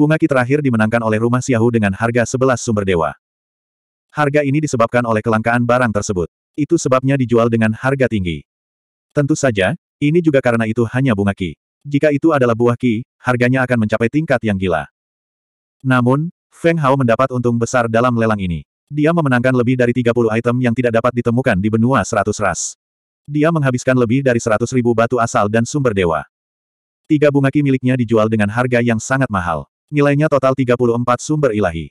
bunga ki terakhir dimenangkan oleh rumah Xiahu dengan harga 11 sumber dewa. Harga ini disebabkan oleh kelangkaan barang tersebut. Itu sebabnya dijual dengan harga tinggi. Tentu saja, ini juga karena itu hanya bunga ki. Jika itu adalah buah ki, harganya akan mencapai tingkat yang gila. Namun, Feng Hao mendapat untung besar dalam lelang ini. Dia memenangkan lebih dari 30 item yang tidak dapat ditemukan di benua 100 ras. Dia menghabiskan lebih dari 100 ribu batu asal dan sumber dewa. Tiga bunga ki miliknya dijual dengan harga yang sangat mahal. Nilainya total 34 sumber ilahi.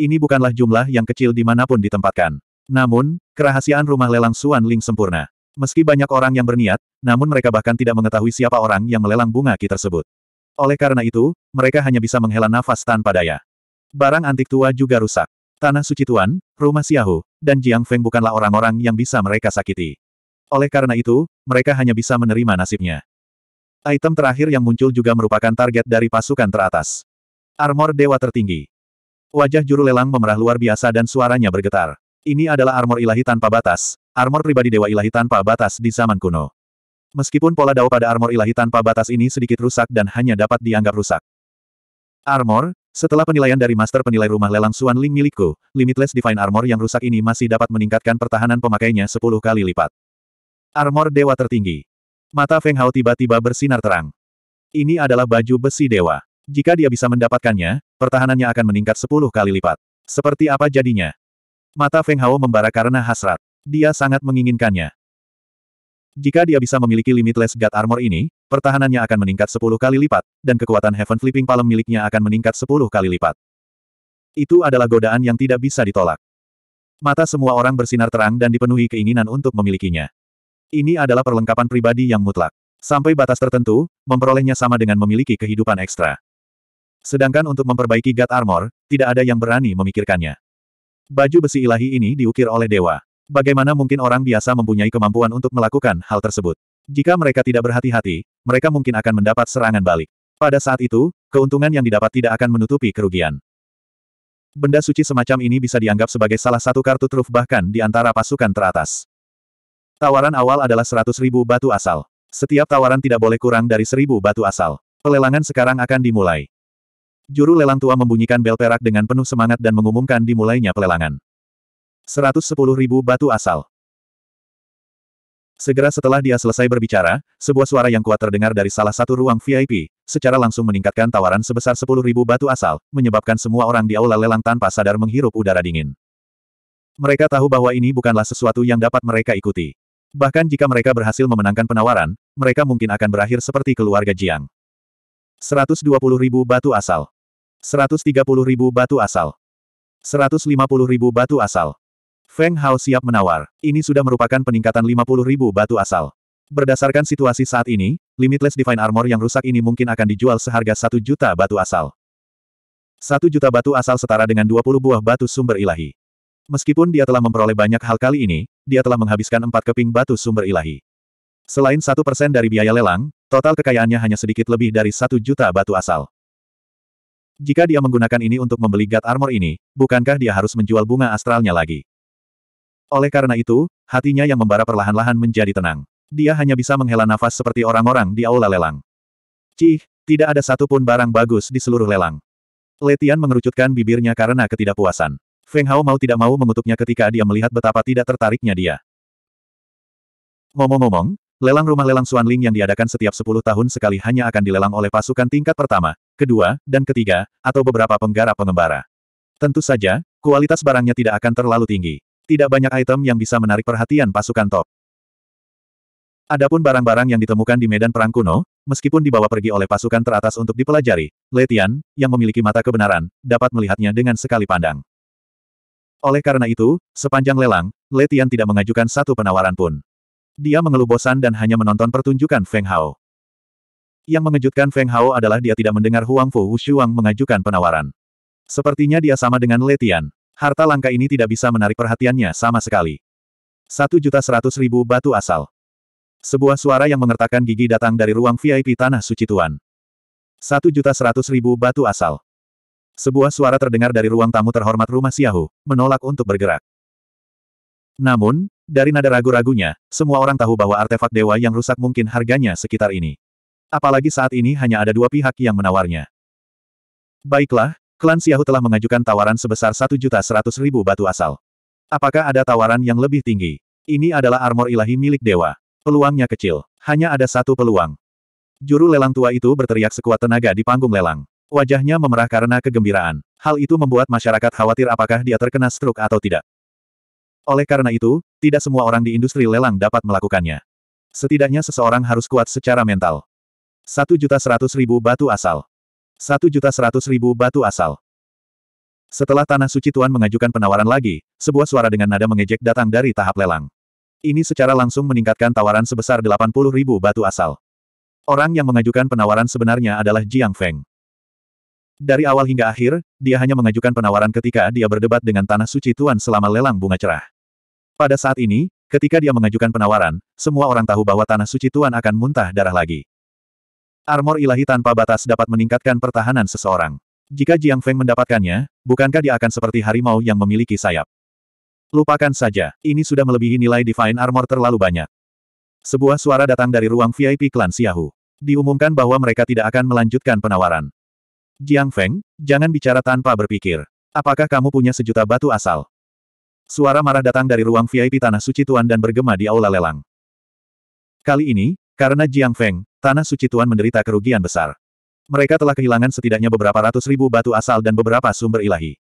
Ini bukanlah jumlah yang kecil dimanapun ditempatkan. Namun, kerahasiaan rumah lelang Suan Ling sempurna. Meski banyak orang yang berniat, namun mereka bahkan tidak mengetahui siapa orang yang melelang bunga ki tersebut. Oleh karena itu, mereka hanya bisa menghela nafas tanpa daya. Barang antik tua juga rusak. Tanah suci Tuan, rumah Xiahu, dan Jiang Feng bukanlah orang-orang yang bisa mereka sakiti. Oleh karena itu, mereka hanya bisa menerima nasibnya. Item terakhir yang muncul juga merupakan target dari pasukan teratas. Armor Dewa Tertinggi. Wajah juru lelang memerah luar biasa dan suaranya bergetar. Ini adalah armor ilahi tanpa batas, armor pribadi Dewa Ilahi tanpa batas di zaman kuno. Meskipun pola dao pada armor ilahi tanpa batas ini sedikit rusak dan hanya dapat dianggap rusak. Armor, setelah penilaian dari master penilai rumah lelang Suan Ling milikku, Limitless Divine Armor yang rusak ini masih dapat meningkatkan pertahanan pemakainya 10 kali lipat. Armor Dewa Tertinggi. Mata Feng Hao tiba-tiba bersinar terang. Ini adalah baju besi dewa. Jika dia bisa mendapatkannya, pertahanannya akan meningkat sepuluh kali lipat. Seperti apa jadinya? Mata Feng Hao membara karena hasrat. Dia sangat menginginkannya. Jika dia bisa memiliki limitless God Armor ini, pertahanannya akan meningkat 10 kali lipat, dan kekuatan Heaven Flipping Palm miliknya akan meningkat 10 kali lipat. Itu adalah godaan yang tidak bisa ditolak. Mata semua orang bersinar terang dan dipenuhi keinginan untuk memilikinya. Ini adalah perlengkapan pribadi yang mutlak. Sampai batas tertentu, memperolehnya sama dengan memiliki kehidupan ekstra. Sedangkan untuk memperbaiki God Armor, tidak ada yang berani memikirkannya. Baju besi ilahi ini diukir oleh dewa. Bagaimana mungkin orang biasa mempunyai kemampuan untuk melakukan hal tersebut? Jika mereka tidak berhati-hati, mereka mungkin akan mendapat serangan balik. Pada saat itu, keuntungan yang didapat tidak akan menutupi kerugian. Benda suci semacam ini bisa dianggap sebagai salah satu kartu truf bahkan di antara pasukan teratas. Tawaran awal adalah 100.000 batu asal. Setiap tawaran tidak boleh kurang dari seribu batu asal. Pelelangan sekarang akan dimulai. Juru lelang tua membunyikan bel perak dengan penuh semangat dan mengumumkan dimulainya pelelangan. 110.000 batu asal. Segera setelah dia selesai berbicara, sebuah suara yang kuat terdengar dari salah satu ruang VIP, secara langsung meningkatkan tawaran sebesar 10.000 batu asal, menyebabkan semua orang di aula lelang tanpa sadar menghirup udara dingin. Mereka tahu bahwa ini bukanlah sesuatu yang dapat mereka ikuti. Bahkan jika mereka berhasil memenangkan penawaran, mereka mungkin akan berakhir seperti keluarga Jiang. 120.000 batu asal. 130.000 batu asal. 150.000 batu asal. Feng Hao siap menawar. Ini sudah merupakan peningkatan 50.000 batu asal. Berdasarkan situasi saat ini, Limitless Divine Armor yang rusak ini mungkin akan dijual seharga 1 juta batu asal. 1 juta batu asal setara dengan 20 buah batu sumber ilahi. Meskipun dia telah memperoleh banyak hal kali ini, dia telah menghabiskan empat keping batu sumber ilahi. Selain satu dari biaya lelang, total kekayaannya hanya sedikit lebih dari satu juta batu asal. Jika dia menggunakan ini untuk membeli God Armor ini, bukankah dia harus menjual bunga astralnya lagi? Oleh karena itu, hatinya yang membara perlahan-lahan menjadi tenang. Dia hanya bisa menghela nafas seperti orang-orang di aula lelang. Cih, tidak ada satupun barang bagus di seluruh lelang. Letian mengerucutkan bibirnya karena ketidakpuasan. Feng Hao mau tidak mau mengutuknya ketika dia melihat betapa tidak tertariknya dia. Ngomong-ngomong, Lelang rumah lelang Suanling yang diadakan setiap 10 tahun sekali hanya akan dilelang oleh pasukan tingkat pertama, kedua, dan ketiga, atau beberapa penggarap pengembara. Tentu saja, kualitas barangnya tidak akan terlalu tinggi. Tidak banyak item yang bisa menarik perhatian pasukan top. Adapun barang-barang yang ditemukan di medan perang kuno, meskipun dibawa pergi oleh pasukan teratas untuk dipelajari, Letian, yang memiliki mata kebenaran, dapat melihatnya dengan sekali pandang. Oleh karena itu, sepanjang lelang, Letian tidak mengajukan satu penawaran pun. Dia mengeluh bosan dan hanya menonton pertunjukan Feng Hao. Yang mengejutkan Feng Hao adalah dia tidak mendengar Huang Fu Wushuang mengajukan penawaran. Sepertinya dia sama dengan Letian. Harta langka ini tidak bisa menarik perhatiannya sama sekali. Satu juta seratus ribu batu asal. Sebuah suara yang mengertakkan gigi datang dari ruang VIP Tanah Suci Tuan. Satu juta seratus ribu batu asal. Sebuah suara terdengar dari ruang tamu terhormat rumah Siahu, menolak untuk bergerak. Namun, dari nada ragu-ragunya, semua orang tahu bahwa artefak dewa yang rusak mungkin harganya sekitar ini. Apalagi saat ini hanya ada dua pihak yang menawarnya. Baiklah, klan Xiahu telah mengajukan tawaran sebesar 1.100.000 batu asal. Apakah ada tawaran yang lebih tinggi? Ini adalah armor ilahi milik dewa. Peluangnya kecil. Hanya ada satu peluang. Juru lelang tua itu berteriak sekuat tenaga di panggung lelang. Wajahnya memerah karena kegembiraan. Hal itu membuat masyarakat khawatir apakah dia terkena stroke atau tidak. Oleh karena itu, tidak semua orang di industri lelang dapat melakukannya. Setidaknya seseorang harus kuat secara mental. 1.100.000 batu asal. 1.100.000 batu asal. Setelah Tanah Suci Tuan mengajukan penawaran lagi, sebuah suara dengan nada mengejek datang dari tahap lelang. Ini secara langsung meningkatkan tawaran sebesar 80.000 batu asal. Orang yang mengajukan penawaran sebenarnya adalah Jiang Feng. Dari awal hingga akhir, dia hanya mengajukan penawaran ketika dia berdebat dengan Tanah Suci Tuan selama lelang bunga cerah. Pada saat ini, ketika dia mengajukan penawaran, semua orang tahu bahwa Tanah Suci Tuan akan muntah darah lagi. Armor ilahi tanpa batas dapat meningkatkan pertahanan seseorang. Jika Jiang Feng mendapatkannya, bukankah dia akan seperti harimau yang memiliki sayap? Lupakan saja, ini sudah melebihi nilai Divine Armor terlalu banyak. Sebuah suara datang dari ruang VIP klan Xiahu. Diumumkan bahwa mereka tidak akan melanjutkan penawaran. Jiang Feng, jangan bicara tanpa berpikir. Apakah kamu punya sejuta batu asal? Suara marah datang dari ruang VIP Tanah Suci Tuan dan bergema di aula lelang. Kali ini, karena Jiang Feng, Tanah Suci Tuan menderita kerugian besar. Mereka telah kehilangan setidaknya beberapa ratus ribu batu asal dan beberapa sumber ilahi.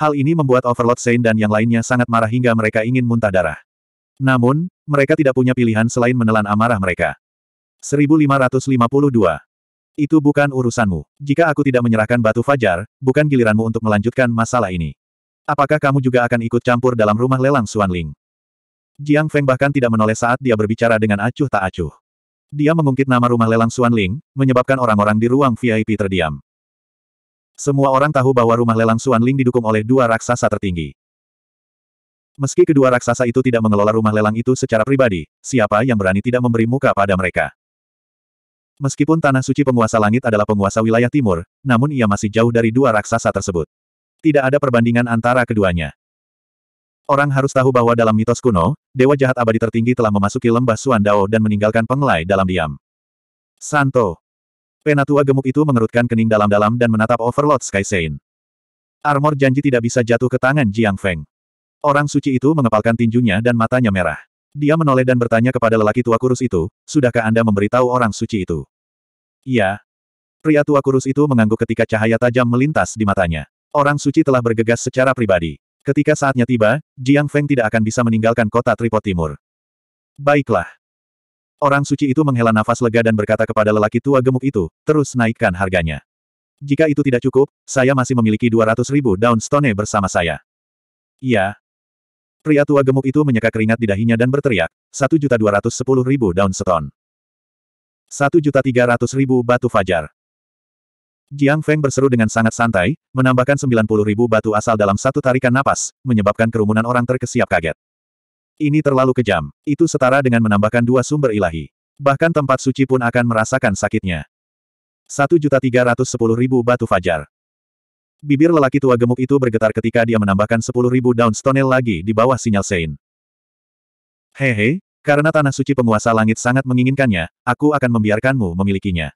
Hal ini membuat Overlord Saint dan yang lainnya sangat marah hingga mereka ingin muntah darah. Namun, mereka tidak punya pilihan selain menelan amarah mereka. 1552. Itu bukan urusanmu. Jika aku tidak menyerahkan batu fajar, bukan giliranmu untuk melanjutkan masalah ini. Apakah kamu juga akan ikut campur dalam rumah lelang Suan Ling? Jiang Feng bahkan tidak menoleh saat dia berbicara dengan acuh tak acuh. Dia mengungkit nama rumah lelang Suan Ling, menyebabkan orang-orang di ruang VIP terdiam. Semua orang tahu bahwa rumah lelang Suan Ling didukung oleh dua raksasa tertinggi. Meski kedua raksasa itu tidak mengelola rumah lelang itu secara pribadi, siapa yang berani tidak memberi muka pada mereka? Meskipun Tanah Suci Penguasa Langit adalah penguasa wilayah timur, namun ia masih jauh dari dua raksasa tersebut. Tidak ada perbandingan antara keduanya. Orang harus tahu bahwa dalam mitos kuno, Dewa Jahat Abadi Tertinggi telah memasuki lembah Suandao dan meninggalkan pengelai dalam diam. Santo. Penatua gemuk itu mengerutkan kening dalam-dalam dan menatap Overlord Sky Saint. Armor janji tidak bisa jatuh ke tangan Jiang Feng. Orang suci itu mengepalkan tinjunya dan matanya merah. Dia menoleh dan bertanya kepada lelaki tua kurus itu, sudahkah Anda memberitahu orang suci itu? Iya. Pria tua kurus itu mengangguk ketika cahaya tajam melintas di matanya. Orang suci telah bergegas secara pribadi. Ketika saatnya tiba, Jiang Feng tidak akan bisa meninggalkan kota Tripod Timur. Baiklah. Orang suci itu menghela nafas lega dan berkata kepada lelaki tua gemuk itu, terus naikkan harganya. Jika itu tidak cukup, saya masih memiliki 200 ribu daun stone bersama saya. Iya. Pria tua gemuk itu menyeka keringat di dahinya dan berteriak, 1.210.000 daun ratus 1.300.000 batu fajar. Jiang Feng berseru dengan sangat santai, menambahkan 90 ribu batu asal dalam satu tarikan napas, menyebabkan kerumunan orang terkesiap kaget. Ini terlalu kejam. Itu setara dengan menambahkan dua sumber ilahi. Bahkan tempat suci pun akan merasakan sakitnya. 1.310.000 batu fajar. Bibir lelaki tua gemuk itu bergetar ketika dia menambahkan 10.000 daun stonel lagi di bawah sinyal Sein. Hehe, karena tanah suci penguasa langit sangat menginginkannya, aku akan membiarkanmu memilikinya.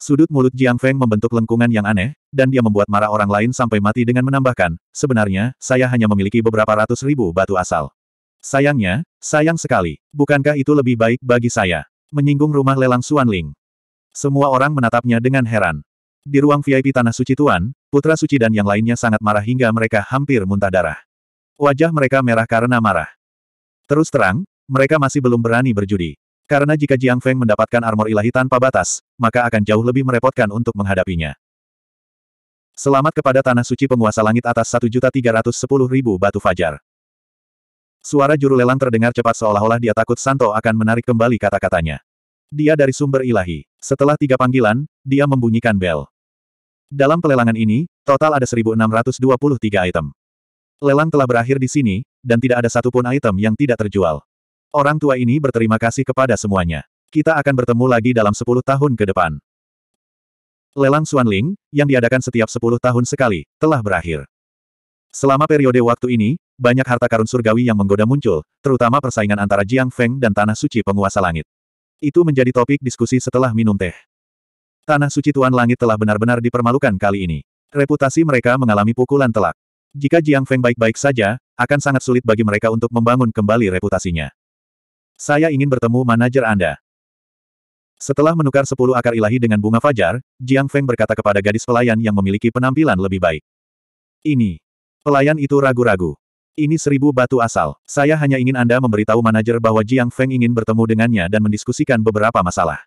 Sudut mulut Jiang Feng membentuk lengkungan yang aneh, dan dia membuat marah orang lain sampai mati dengan menambahkan, sebenarnya, saya hanya memiliki beberapa ratus ribu batu asal. Sayangnya, sayang sekali. Bukankah itu lebih baik bagi saya? Menyinggung rumah lelang Suan Ling. Semua orang menatapnya dengan heran. Di ruang VIP Tanah Suci Tuan, Putra Suci dan yang lainnya sangat marah hingga mereka hampir muntah darah. Wajah mereka merah karena marah. Terus terang, mereka masih belum berani berjudi. Karena jika Jiang Feng mendapatkan armor ilahi tanpa batas, maka akan jauh lebih merepotkan untuk menghadapinya. Selamat kepada Tanah Suci Penguasa Langit atas 1.310.000 batu fajar. Suara juru lelang terdengar cepat seolah-olah dia takut Santo akan menarik kembali kata-katanya. Dia dari sumber ilahi. Setelah tiga panggilan, dia membunyikan bel. Dalam pelelangan ini, total ada 1.623 item. Lelang telah berakhir di sini, dan tidak ada satupun item yang tidak terjual. Orang tua ini berterima kasih kepada semuanya. Kita akan bertemu lagi dalam 10 tahun ke depan. Lelang Xuanling, yang diadakan setiap 10 tahun sekali, telah berakhir. Selama periode waktu ini, banyak harta karun surgawi yang menggoda muncul, terutama persaingan antara Jiang Feng dan Tanah Suci Penguasa Langit. Itu menjadi topik diskusi setelah minum teh. Tanah Suci Tuan Langit telah benar-benar dipermalukan kali ini. Reputasi mereka mengalami pukulan telak. Jika Jiang Feng baik-baik saja, akan sangat sulit bagi mereka untuk membangun kembali reputasinya. Saya ingin bertemu manajer Anda. Setelah menukar sepuluh akar ilahi dengan bunga fajar, Jiang Feng berkata kepada gadis pelayan yang memiliki penampilan lebih baik. Ini. Pelayan itu ragu-ragu. Ini seribu batu asal. Saya hanya ingin Anda memberitahu manajer bahwa Jiang Feng ingin bertemu dengannya dan mendiskusikan beberapa masalah.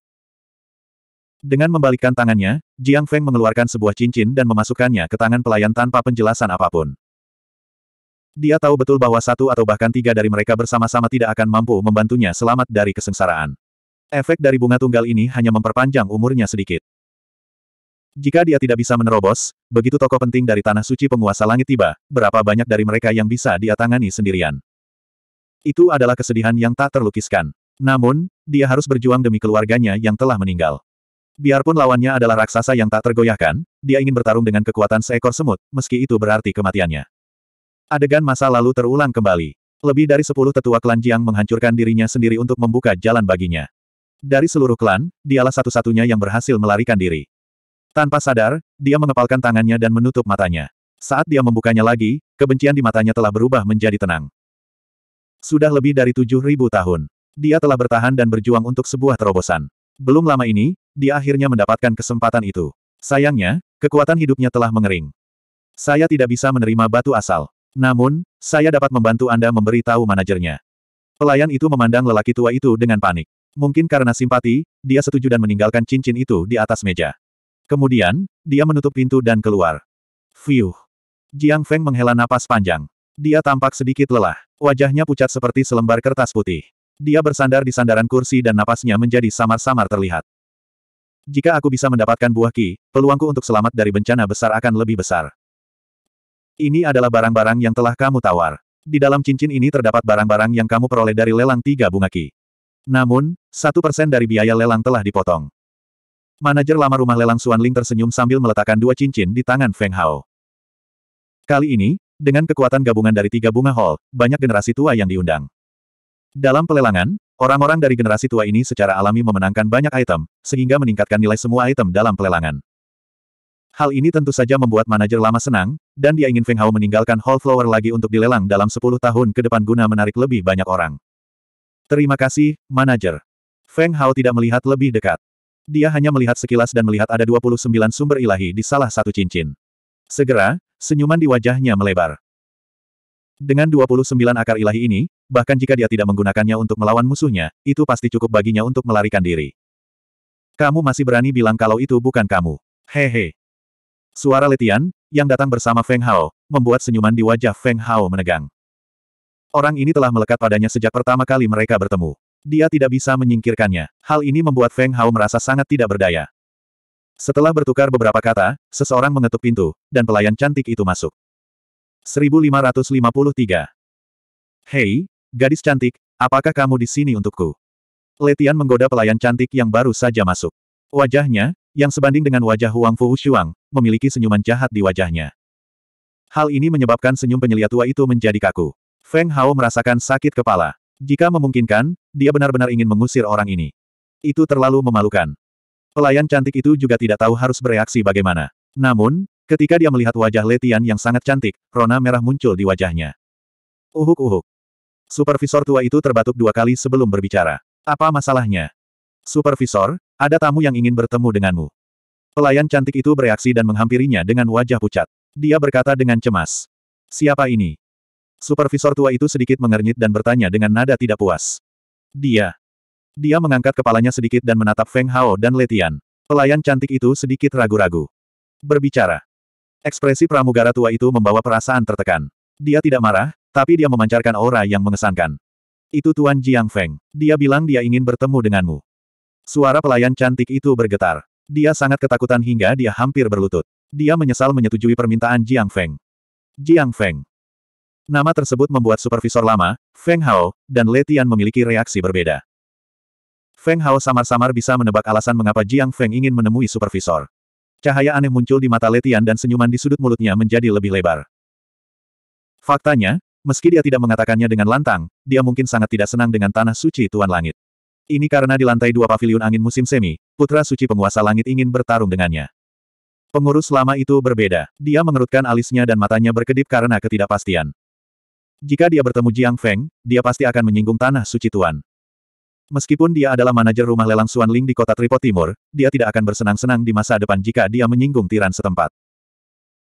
Dengan membalikkan tangannya, Jiang Feng mengeluarkan sebuah cincin dan memasukkannya ke tangan pelayan tanpa penjelasan apapun. Dia tahu betul bahwa satu atau bahkan tiga dari mereka bersama-sama tidak akan mampu membantunya selamat dari kesengsaraan. Efek dari bunga tunggal ini hanya memperpanjang umurnya sedikit. Jika dia tidak bisa menerobos, begitu tokoh penting dari Tanah Suci Penguasa Langit tiba, berapa banyak dari mereka yang bisa dia tangani sendirian. Itu adalah kesedihan yang tak terlukiskan. Namun, dia harus berjuang demi keluarganya yang telah meninggal. Biarpun lawannya adalah raksasa yang tak tergoyahkan, dia ingin bertarung dengan kekuatan seekor semut, meski itu berarti kematiannya. Adegan masa lalu terulang kembali. Lebih dari sepuluh tetua klan Jiang menghancurkan dirinya sendiri untuk membuka jalan baginya. Dari seluruh klan, dialah satu-satunya yang berhasil melarikan diri. Tanpa sadar, dia mengepalkan tangannya dan menutup matanya. Saat dia membukanya lagi, kebencian di matanya telah berubah menjadi tenang. Sudah lebih dari tujuh ribu tahun. Dia telah bertahan dan berjuang untuk sebuah terobosan. Belum lama ini, dia akhirnya mendapatkan kesempatan itu. Sayangnya, kekuatan hidupnya telah mengering. Saya tidak bisa menerima batu asal. Namun, saya dapat membantu Anda memberi tahu manajernya. Pelayan itu memandang lelaki tua itu dengan panik. Mungkin karena simpati, dia setuju dan meninggalkan cincin itu di atas meja. Kemudian, dia menutup pintu dan keluar. Fiuh. Jiang Feng menghela napas panjang. Dia tampak sedikit lelah. Wajahnya pucat seperti selembar kertas putih. Dia bersandar di sandaran kursi dan napasnya menjadi samar-samar terlihat. Jika aku bisa mendapatkan buah ki, peluangku untuk selamat dari bencana besar akan lebih besar. Ini adalah barang-barang yang telah kamu tawar. Di dalam cincin ini terdapat barang-barang yang kamu peroleh dari lelang tiga bunga ki. Namun, satu persen dari biaya lelang telah dipotong. Manajer lama rumah lelang Suan Ling tersenyum sambil meletakkan dua cincin di tangan Feng Hao. Kali ini, dengan kekuatan gabungan dari tiga bunga hall, banyak generasi tua yang diundang. Dalam pelelangan, orang-orang dari generasi tua ini secara alami memenangkan banyak item, sehingga meningkatkan nilai semua item dalam pelelangan. Hal ini tentu saja membuat manajer lama senang, dan dia ingin Feng Hao meninggalkan Hall Flower lagi untuk dilelang dalam 10 tahun ke depan guna menarik lebih banyak orang. Terima kasih, manajer. Feng Hao tidak melihat lebih dekat. Dia hanya melihat sekilas dan melihat ada 29 sumber ilahi di salah satu cincin. Segera, senyuman di wajahnya melebar. Dengan 29 akar ilahi ini, bahkan jika dia tidak menggunakannya untuk melawan musuhnya, itu pasti cukup baginya untuk melarikan diri. Kamu masih berani bilang kalau itu bukan kamu. Hehe. Suara Letian, yang datang bersama Feng Hao, membuat senyuman di wajah Feng Hao menegang. Orang ini telah melekat padanya sejak pertama kali mereka bertemu. Dia tidak bisa menyingkirkannya. Hal ini membuat Feng Hao merasa sangat tidak berdaya. Setelah bertukar beberapa kata, seseorang mengetuk pintu, dan pelayan cantik itu masuk. 1553. Hei, gadis cantik, apakah kamu di sini untukku? Letian menggoda pelayan cantik yang baru saja masuk. Wajahnya, yang sebanding dengan wajah Huang Fu Shuang, memiliki senyuman jahat di wajahnya. Hal ini menyebabkan senyum penyelia tua itu menjadi kaku. Feng Hao merasakan sakit kepala. Jika memungkinkan, dia benar-benar ingin mengusir orang ini. Itu terlalu memalukan. Pelayan cantik itu juga tidak tahu harus bereaksi bagaimana. Namun, ketika dia melihat wajah Letian yang sangat cantik, rona merah muncul di wajahnya. Uhuk-uhuk. Supervisor tua itu terbatuk dua kali sebelum berbicara. Apa masalahnya? Supervisor, ada tamu yang ingin bertemu denganmu. Pelayan cantik itu bereaksi dan menghampirinya dengan wajah pucat. Dia berkata dengan cemas. Siapa ini? Supervisor tua itu sedikit mengernyit dan bertanya dengan nada tidak puas. Dia. Dia mengangkat kepalanya sedikit dan menatap Feng Hao dan Letian. Pelayan cantik itu sedikit ragu-ragu. Berbicara. Ekspresi pramugara tua itu membawa perasaan tertekan. Dia tidak marah, tapi dia memancarkan aura yang mengesankan. Itu Tuan Jiang Feng. Dia bilang dia ingin bertemu denganmu. Suara pelayan cantik itu bergetar. Dia sangat ketakutan hingga dia hampir berlutut. Dia menyesal menyetujui permintaan Jiang Feng. Jiang Feng. Nama tersebut membuat supervisor lama, Feng Hao, dan Letian memiliki reaksi berbeda. Feng Hao samar-samar bisa menebak alasan mengapa Jiang Feng ingin menemui supervisor. Cahaya aneh muncul di mata Letian dan senyuman di sudut mulutnya menjadi lebih lebar. Faktanya, meski dia tidak mengatakannya dengan lantang, dia mungkin sangat tidak senang dengan tanah suci Tuan Langit. Ini karena di lantai dua pavilion angin musim semi, putra suci penguasa langit ingin bertarung dengannya. Pengurus lama itu berbeda. Dia mengerutkan alisnya dan matanya berkedip karena ketidakpastian. Jika dia bertemu Jiang Feng, dia pasti akan menyinggung tanah suci Tuan. Meskipun dia adalah manajer rumah lelang Suan Ling di kota Tripot Timur, dia tidak akan bersenang-senang di masa depan jika dia menyinggung tiran setempat.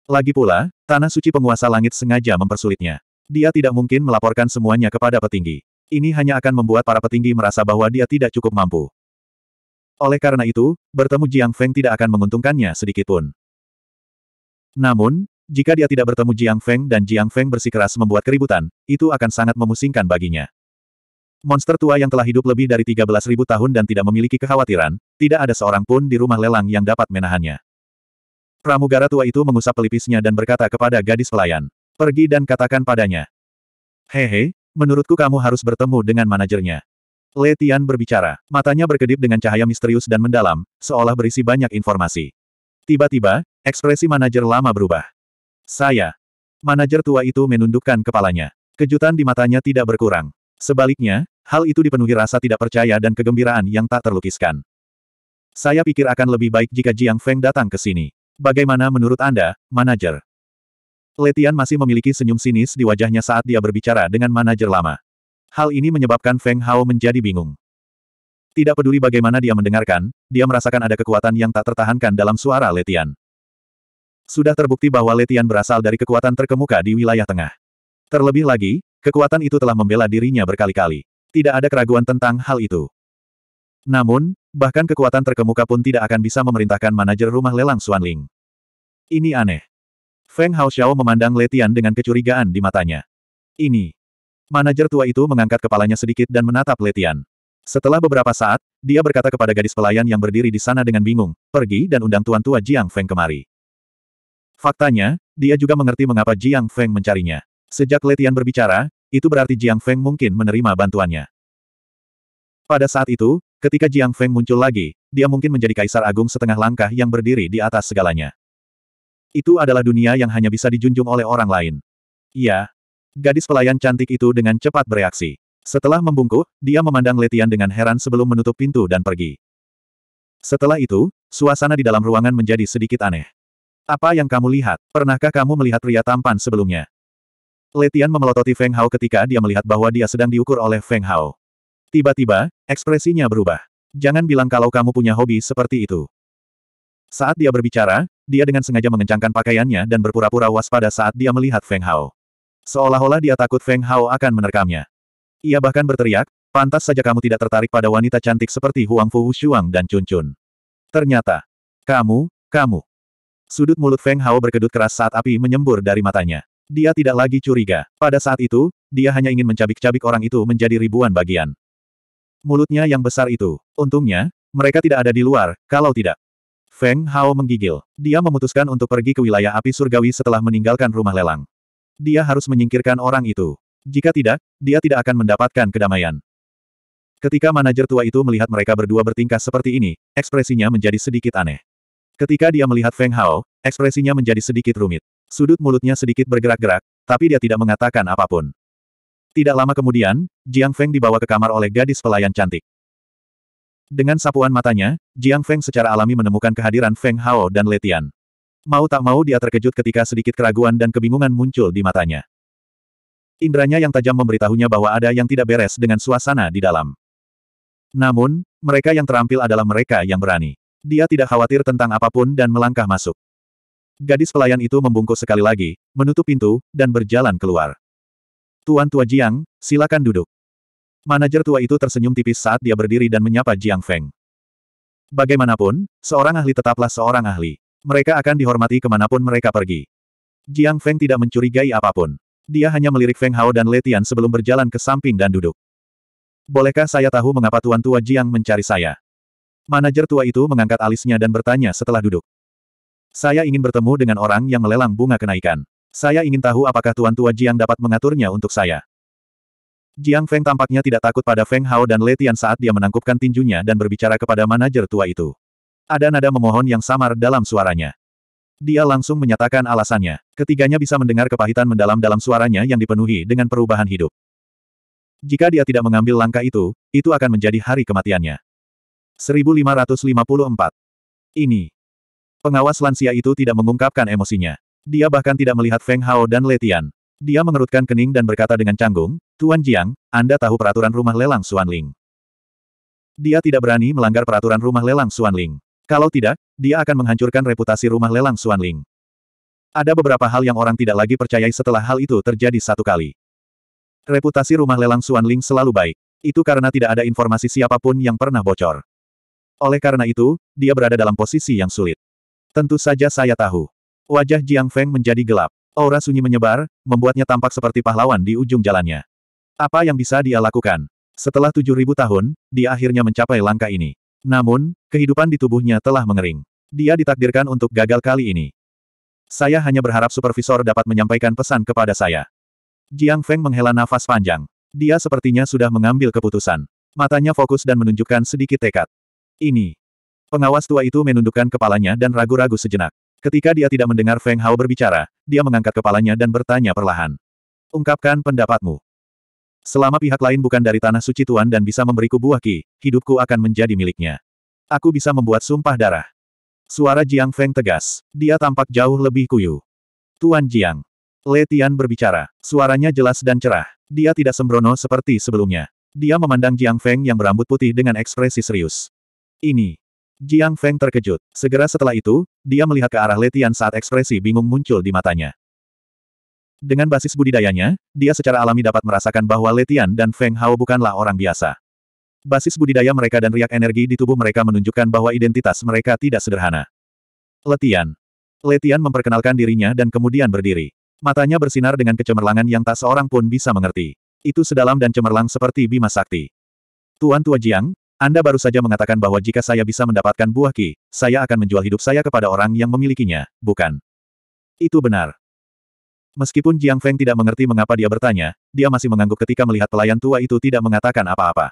Lagi pula, tanah suci penguasa langit sengaja mempersulitnya. Dia tidak mungkin melaporkan semuanya kepada petinggi. Ini hanya akan membuat para petinggi merasa bahwa dia tidak cukup mampu. Oleh karena itu, bertemu Jiang Feng tidak akan menguntungkannya sedikitpun. Namun, jika dia tidak bertemu Jiang Feng dan Jiang Feng bersikeras membuat keributan, itu akan sangat memusingkan baginya. Monster tua yang telah hidup lebih dari 13.000 tahun dan tidak memiliki kekhawatiran, tidak ada seorang pun di rumah lelang yang dapat menahannya. Pramugara tua itu mengusap pelipisnya dan berkata kepada gadis pelayan, Pergi dan katakan padanya. Hehe, Menurutku kamu harus bertemu dengan manajernya. Le berbicara, matanya berkedip dengan cahaya misterius dan mendalam, seolah berisi banyak informasi. Tiba-tiba, ekspresi manajer lama berubah. Saya. Manajer tua itu menundukkan kepalanya. Kejutan di matanya tidak berkurang. Sebaliknya, hal itu dipenuhi rasa tidak percaya dan kegembiraan yang tak terlukiskan. Saya pikir akan lebih baik jika Jiang Feng datang ke sini. Bagaimana menurut Anda, manajer? Letian masih memiliki senyum sinis di wajahnya saat dia berbicara dengan manajer lama. Hal ini menyebabkan Feng Hao menjadi bingung. Tidak peduli bagaimana dia mendengarkan, dia merasakan ada kekuatan yang tak tertahankan dalam suara Letian. Sudah terbukti bahwa Letian berasal dari kekuatan terkemuka di wilayah tengah. Terlebih lagi, kekuatan itu telah membela dirinya berkali-kali. Tidak ada keraguan tentang hal itu. Namun, bahkan kekuatan terkemuka pun tidak akan bisa memerintahkan manajer rumah lelang Xuanling. Ini aneh. Feng Xiao memandang Letian dengan kecurigaan di matanya. Ini. Manajer tua itu mengangkat kepalanya sedikit dan menatap Letian. Setelah beberapa saat, dia berkata kepada gadis pelayan yang berdiri di sana dengan bingung, pergi dan undang tuan tua Jiang Feng kemari. Faktanya, dia juga mengerti mengapa Jiang Feng mencarinya. Sejak Letian berbicara, itu berarti Jiang Feng mungkin menerima bantuannya. Pada saat itu, ketika Jiang Feng muncul lagi, dia mungkin menjadi kaisar agung setengah langkah yang berdiri di atas segalanya. Itu adalah dunia yang hanya bisa dijunjung oleh orang lain. Iya. Gadis pelayan cantik itu dengan cepat bereaksi. Setelah membungkuk, dia memandang Letian dengan heran sebelum menutup pintu dan pergi. Setelah itu, suasana di dalam ruangan menjadi sedikit aneh. Apa yang kamu lihat? Pernahkah kamu melihat pria tampan sebelumnya? Letian memelototi Feng Hao ketika dia melihat bahwa dia sedang diukur oleh Feng Hao. Tiba-tiba, ekspresinya berubah. Jangan bilang kalau kamu punya hobi seperti itu. Saat dia berbicara, dia dengan sengaja mengencangkan pakaiannya dan berpura-pura waspada saat dia melihat Feng Hao. Seolah-olah dia takut Feng Hao akan menerkamnya. Ia bahkan berteriak, pantas saja kamu tidak tertarik pada wanita cantik seperti Huang Fu Shuang dan Chun Chun. Ternyata, kamu, kamu. Sudut mulut Feng Hao berkedut keras saat api menyembur dari matanya. Dia tidak lagi curiga. Pada saat itu, dia hanya ingin mencabik-cabik orang itu menjadi ribuan bagian mulutnya yang besar itu. Untungnya, mereka tidak ada di luar, kalau tidak. Feng Hao menggigil. Dia memutuskan untuk pergi ke wilayah api surgawi setelah meninggalkan rumah lelang. Dia harus menyingkirkan orang itu. Jika tidak, dia tidak akan mendapatkan kedamaian. Ketika manajer tua itu melihat mereka berdua bertingkah seperti ini, ekspresinya menjadi sedikit aneh. Ketika dia melihat Feng Hao, ekspresinya menjadi sedikit rumit. Sudut mulutnya sedikit bergerak-gerak, tapi dia tidak mengatakan apapun. Tidak lama kemudian, Jiang Feng dibawa ke kamar oleh gadis pelayan cantik. Dengan sapuan matanya, Jiang Feng secara alami menemukan kehadiran Feng Hao dan Letian. Mau tak mau dia terkejut ketika sedikit keraguan dan kebingungan muncul di matanya. Indranya yang tajam memberitahunya bahwa ada yang tidak beres dengan suasana di dalam. Namun, mereka yang terampil adalah mereka yang berani. Dia tidak khawatir tentang apapun dan melangkah masuk. Gadis pelayan itu membungkuk sekali lagi, menutup pintu, dan berjalan keluar. Tuan Tua Jiang, silakan duduk. Manajer tua itu tersenyum tipis saat dia berdiri dan menyapa Jiang Feng. Bagaimanapun, seorang ahli tetaplah seorang ahli. Mereka akan dihormati kemanapun mereka pergi. Jiang Feng tidak mencurigai apapun. Dia hanya melirik Feng Hao dan Letian sebelum berjalan ke samping dan duduk. Bolehkah saya tahu mengapa Tuan Tua Jiang mencari saya? Manajer tua itu mengangkat alisnya dan bertanya setelah duduk. Saya ingin bertemu dengan orang yang melelang bunga kenaikan. Saya ingin tahu apakah Tuan Tua Jiang dapat mengaturnya untuk saya. Jiang Feng tampaknya tidak takut pada Feng Hao dan Letian saat dia menangkupkan tinjunya dan berbicara kepada manajer tua itu. Ada nada memohon yang samar dalam suaranya. Dia langsung menyatakan alasannya. Ketiganya bisa mendengar kepahitan mendalam dalam suaranya yang dipenuhi dengan perubahan hidup. Jika dia tidak mengambil langkah itu, itu akan menjadi hari kematiannya. 1554. Ini. Pengawas lansia itu tidak mengungkapkan emosinya. Dia bahkan tidak melihat Feng Hao dan Letian. Dia mengerutkan kening dan berkata dengan canggung, Tuan Jiang, Anda tahu peraturan rumah lelang Suan Ling. Dia tidak berani melanggar peraturan rumah lelang Suan Ling. Kalau tidak, dia akan menghancurkan reputasi rumah lelang Suan Ling. Ada beberapa hal yang orang tidak lagi percayai setelah hal itu terjadi satu kali. Reputasi rumah lelang Suan Ling selalu baik. Itu karena tidak ada informasi siapapun yang pernah bocor. Oleh karena itu, dia berada dalam posisi yang sulit. Tentu saja saya tahu. Wajah Jiang Feng menjadi gelap. Aura sunyi menyebar, membuatnya tampak seperti pahlawan di ujung jalannya. Apa yang bisa dia lakukan? Setelah 7.000 tahun, dia akhirnya mencapai langkah ini. Namun, kehidupan di tubuhnya telah mengering. Dia ditakdirkan untuk gagal kali ini. Saya hanya berharap supervisor dapat menyampaikan pesan kepada saya. Jiang Feng menghela nafas panjang. Dia sepertinya sudah mengambil keputusan. Matanya fokus dan menunjukkan sedikit tekad. Ini. Pengawas tua itu menundukkan kepalanya dan ragu-ragu sejenak. Ketika dia tidak mendengar Feng Hao berbicara, dia mengangkat kepalanya dan bertanya perlahan. Ungkapkan pendapatmu. Selama pihak lain bukan dari tanah suci Tuan dan bisa memberiku buah ki, hidupku akan menjadi miliknya. Aku bisa membuat sumpah darah. Suara Jiang Feng tegas. Dia tampak jauh lebih kuyu. Tuan Jiang. Letian berbicara. Suaranya jelas dan cerah. Dia tidak sembrono seperti sebelumnya. Dia memandang Jiang Feng yang berambut putih dengan ekspresi serius. Ini. Jiang Feng terkejut. Segera setelah itu, dia melihat ke arah Letian saat ekspresi bingung muncul di matanya. Dengan basis budidayanya, dia secara alami dapat merasakan bahwa Letian dan Feng Hao bukanlah orang biasa. Basis budidaya mereka dan riak energi di tubuh mereka menunjukkan bahwa identitas mereka tidak sederhana. Letian. Letian memperkenalkan dirinya dan kemudian berdiri. Matanya bersinar dengan kecemerlangan yang tak seorang pun bisa mengerti. Itu sedalam dan cemerlang seperti Bima Sakti. Tuan Tua Jiang, Anda baru saja mengatakan bahwa jika saya bisa mendapatkan buah ki, saya akan menjual hidup saya kepada orang yang memilikinya, bukan? Itu benar. Meskipun Jiang Feng tidak mengerti mengapa dia bertanya, dia masih mengangguk ketika melihat pelayan tua itu tidak mengatakan apa-apa.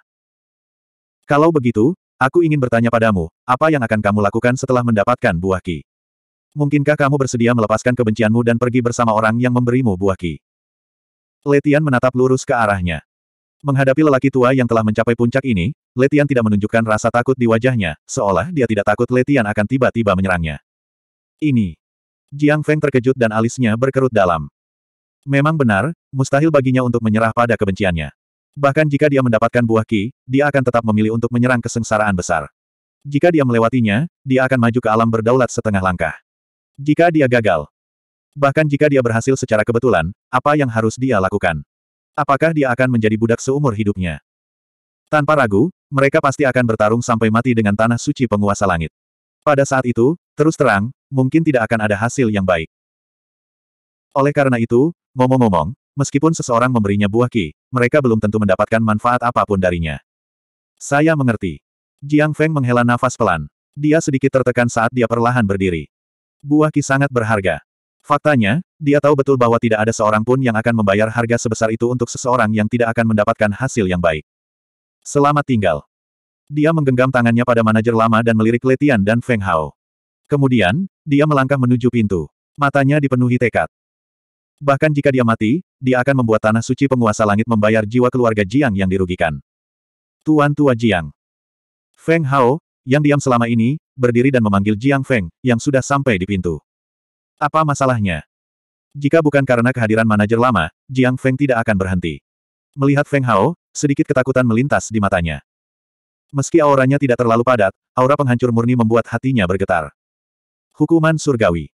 Kalau begitu, aku ingin bertanya padamu, apa yang akan kamu lakukan setelah mendapatkan buah ki? Mungkinkah kamu bersedia melepaskan kebencianmu dan pergi bersama orang yang memberimu buah ki? Letian menatap lurus ke arahnya. Menghadapi lelaki tua yang telah mencapai puncak ini, Letian tidak menunjukkan rasa takut di wajahnya, seolah dia tidak takut Letian akan tiba-tiba menyerangnya. Ini Jiang Feng terkejut dan alisnya berkerut dalam. Memang benar, mustahil baginya untuk menyerah pada kebenciannya. Bahkan jika dia mendapatkan buah ki, dia akan tetap memilih untuk menyerang kesengsaraan besar. Jika dia melewatinya, dia akan maju ke alam berdaulat setengah langkah. Jika dia gagal, bahkan jika dia berhasil secara kebetulan, apa yang harus dia lakukan? Apakah dia akan menjadi budak seumur hidupnya? Tanpa ragu, mereka pasti akan bertarung sampai mati dengan tanah suci penguasa langit. Pada saat itu, terus terang, mungkin tidak akan ada hasil yang baik. Oleh karena itu, ngomong-ngomong, meskipun seseorang memberinya buah ki, mereka belum tentu mendapatkan manfaat apapun darinya. Saya mengerti. Jiang Feng menghela nafas pelan. Dia sedikit tertekan saat dia perlahan berdiri. Buah ki sangat berharga. Faktanya, dia tahu betul bahwa tidak ada seorang pun yang akan membayar harga sebesar itu untuk seseorang yang tidak akan mendapatkan hasil yang baik. Selamat tinggal. Dia menggenggam tangannya pada manajer lama dan melirik Letian dan Feng Hao. Kemudian, dia melangkah menuju pintu. Matanya dipenuhi tekad. Bahkan jika dia mati, dia akan membuat tanah suci penguasa langit membayar jiwa keluarga Jiang yang dirugikan. Tuan Tua Jiang. Feng Hao, yang diam selama ini, berdiri dan memanggil Jiang Feng, yang sudah sampai di pintu. Apa masalahnya? Jika bukan karena kehadiran manajer lama, Jiang Feng tidak akan berhenti. Melihat Feng Hao, sedikit ketakutan melintas di matanya. Meski auranya tidak terlalu padat, aura penghancur murni membuat hatinya bergetar. Hukuman surgawi.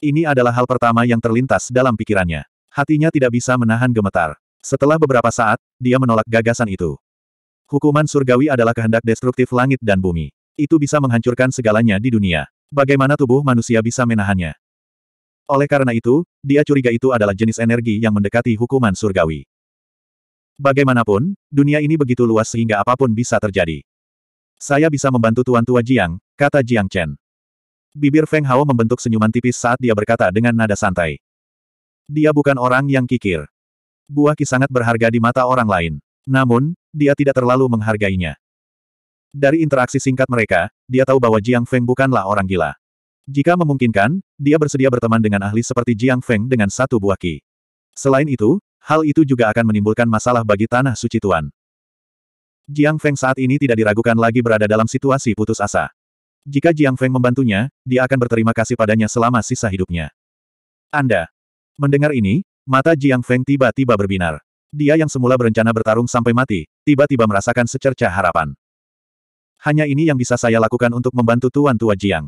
Ini adalah hal pertama yang terlintas dalam pikirannya. Hatinya tidak bisa menahan gemetar. Setelah beberapa saat, dia menolak gagasan itu. Hukuman surgawi adalah kehendak destruktif langit dan bumi. Itu bisa menghancurkan segalanya di dunia. Bagaimana tubuh manusia bisa menahannya? Oleh karena itu, dia curiga itu adalah jenis energi yang mendekati hukuman surgawi. Bagaimanapun, dunia ini begitu luas sehingga apapun bisa terjadi. Saya bisa membantu Tuan Tua Jiang, kata Jiang Chen. Bibir Feng Hao membentuk senyuman tipis saat dia berkata dengan nada santai. Dia bukan orang yang kikir. Buah ki sangat berharga di mata orang lain. Namun, dia tidak terlalu menghargainya. Dari interaksi singkat mereka, dia tahu bahwa Jiang Feng bukanlah orang gila. Jika memungkinkan, dia bersedia berteman dengan ahli seperti Jiang Feng dengan satu buah ki. Selain itu, hal itu juga akan menimbulkan masalah bagi Tanah Suci Tuan. Jiang Feng saat ini tidak diragukan lagi berada dalam situasi putus asa. Jika Jiang Feng membantunya, dia akan berterima kasih padanya selama sisa hidupnya. Anda. Mendengar ini, mata Jiang Feng tiba-tiba berbinar. Dia yang semula berencana bertarung sampai mati, tiba-tiba merasakan secerca harapan. Hanya ini yang bisa saya lakukan untuk membantu Tuan Tua Jiang.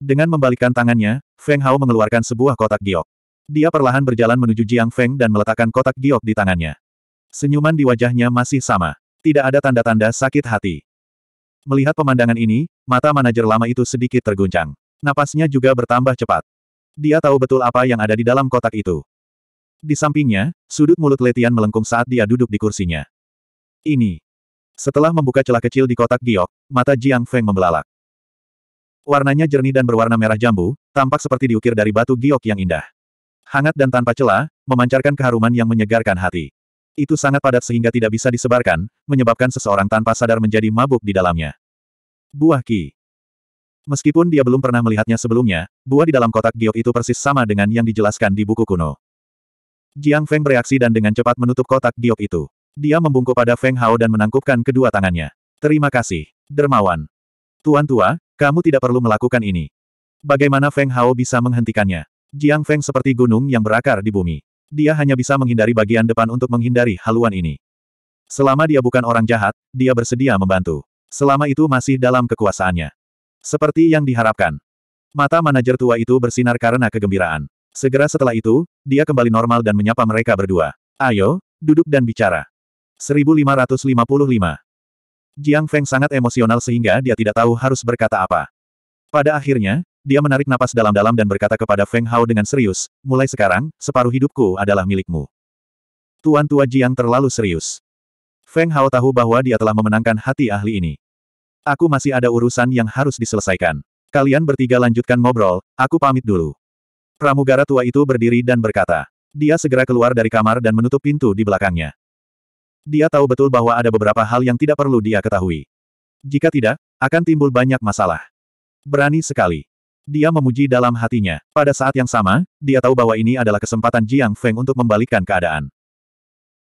Dengan membalikkan tangannya, Feng Hao mengeluarkan sebuah kotak giok. Dia perlahan berjalan menuju Jiang Feng dan meletakkan kotak giok di tangannya. Senyuman di wajahnya masih sama. Tidak ada tanda-tanda sakit hati. Melihat pemandangan ini, mata manajer lama itu sedikit terguncang. Napasnya juga bertambah cepat. Dia tahu betul apa yang ada di dalam kotak itu. Di sampingnya, sudut mulut Letian melengkung saat dia duduk di kursinya. Ini. Setelah membuka celah kecil di kotak giok, mata Jiang Feng membelalak. Warnanya jernih dan berwarna merah jambu, tampak seperti diukir dari batu giok yang indah. Hangat dan tanpa celah, memancarkan keharuman yang menyegarkan hati. Itu sangat padat sehingga tidak bisa disebarkan, menyebabkan seseorang tanpa sadar menjadi mabuk di dalamnya. Buah Ki Meskipun dia belum pernah melihatnya sebelumnya, buah di dalam kotak giok itu persis sama dengan yang dijelaskan di buku kuno. Jiang Feng bereaksi dan dengan cepat menutup kotak giok itu. Dia membungkuk pada Feng Hao dan menangkupkan kedua tangannya. Terima kasih, dermawan. Tuan tua, kamu tidak perlu melakukan ini. Bagaimana Feng Hao bisa menghentikannya? Jiang Feng seperti gunung yang berakar di bumi. Dia hanya bisa menghindari bagian depan untuk menghindari haluan ini. Selama dia bukan orang jahat, dia bersedia membantu. Selama itu masih dalam kekuasaannya. Seperti yang diharapkan. Mata manajer tua itu bersinar karena kegembiraan. Segera setelah itu, dia kembali normal dan menyapa mereka berdua. Ayo, duduk dan bicara. 1555 Jiang Feng sangat emosional sehingga dia tidak tahu harus berkata apa. Pada akhirnya, dia menarik napas dalam-dalam dan berkata kepada Feng Hao dengan serius, mulai sekarang, separuh hidupku adalah milikmu. Tuan Tua Jiang terlalu serius. Feng Hao tahu bahwa dia telah memenangkan hati ahli ini. Aku masih ada urusan yang harus diselesaikan. Kalian bertiga lanjutkan ngobrol, aku pamit dulu. Pramugara tua itu berdiri dan berkata. Dia segera keluar dari kamar dan menutup pintu di belakangnya. Dia tahu betul bahwa ada beberapa hal yang tidak perlu dia ketahui. Jika tidak, akan timbul banyak masalah. Berani sekali. Dia memuji dalam hatinya. Pada saat yang sama, dia tahu bahwa ini adalah kesempatan Jiang Feng untuk membalikkan keadaan.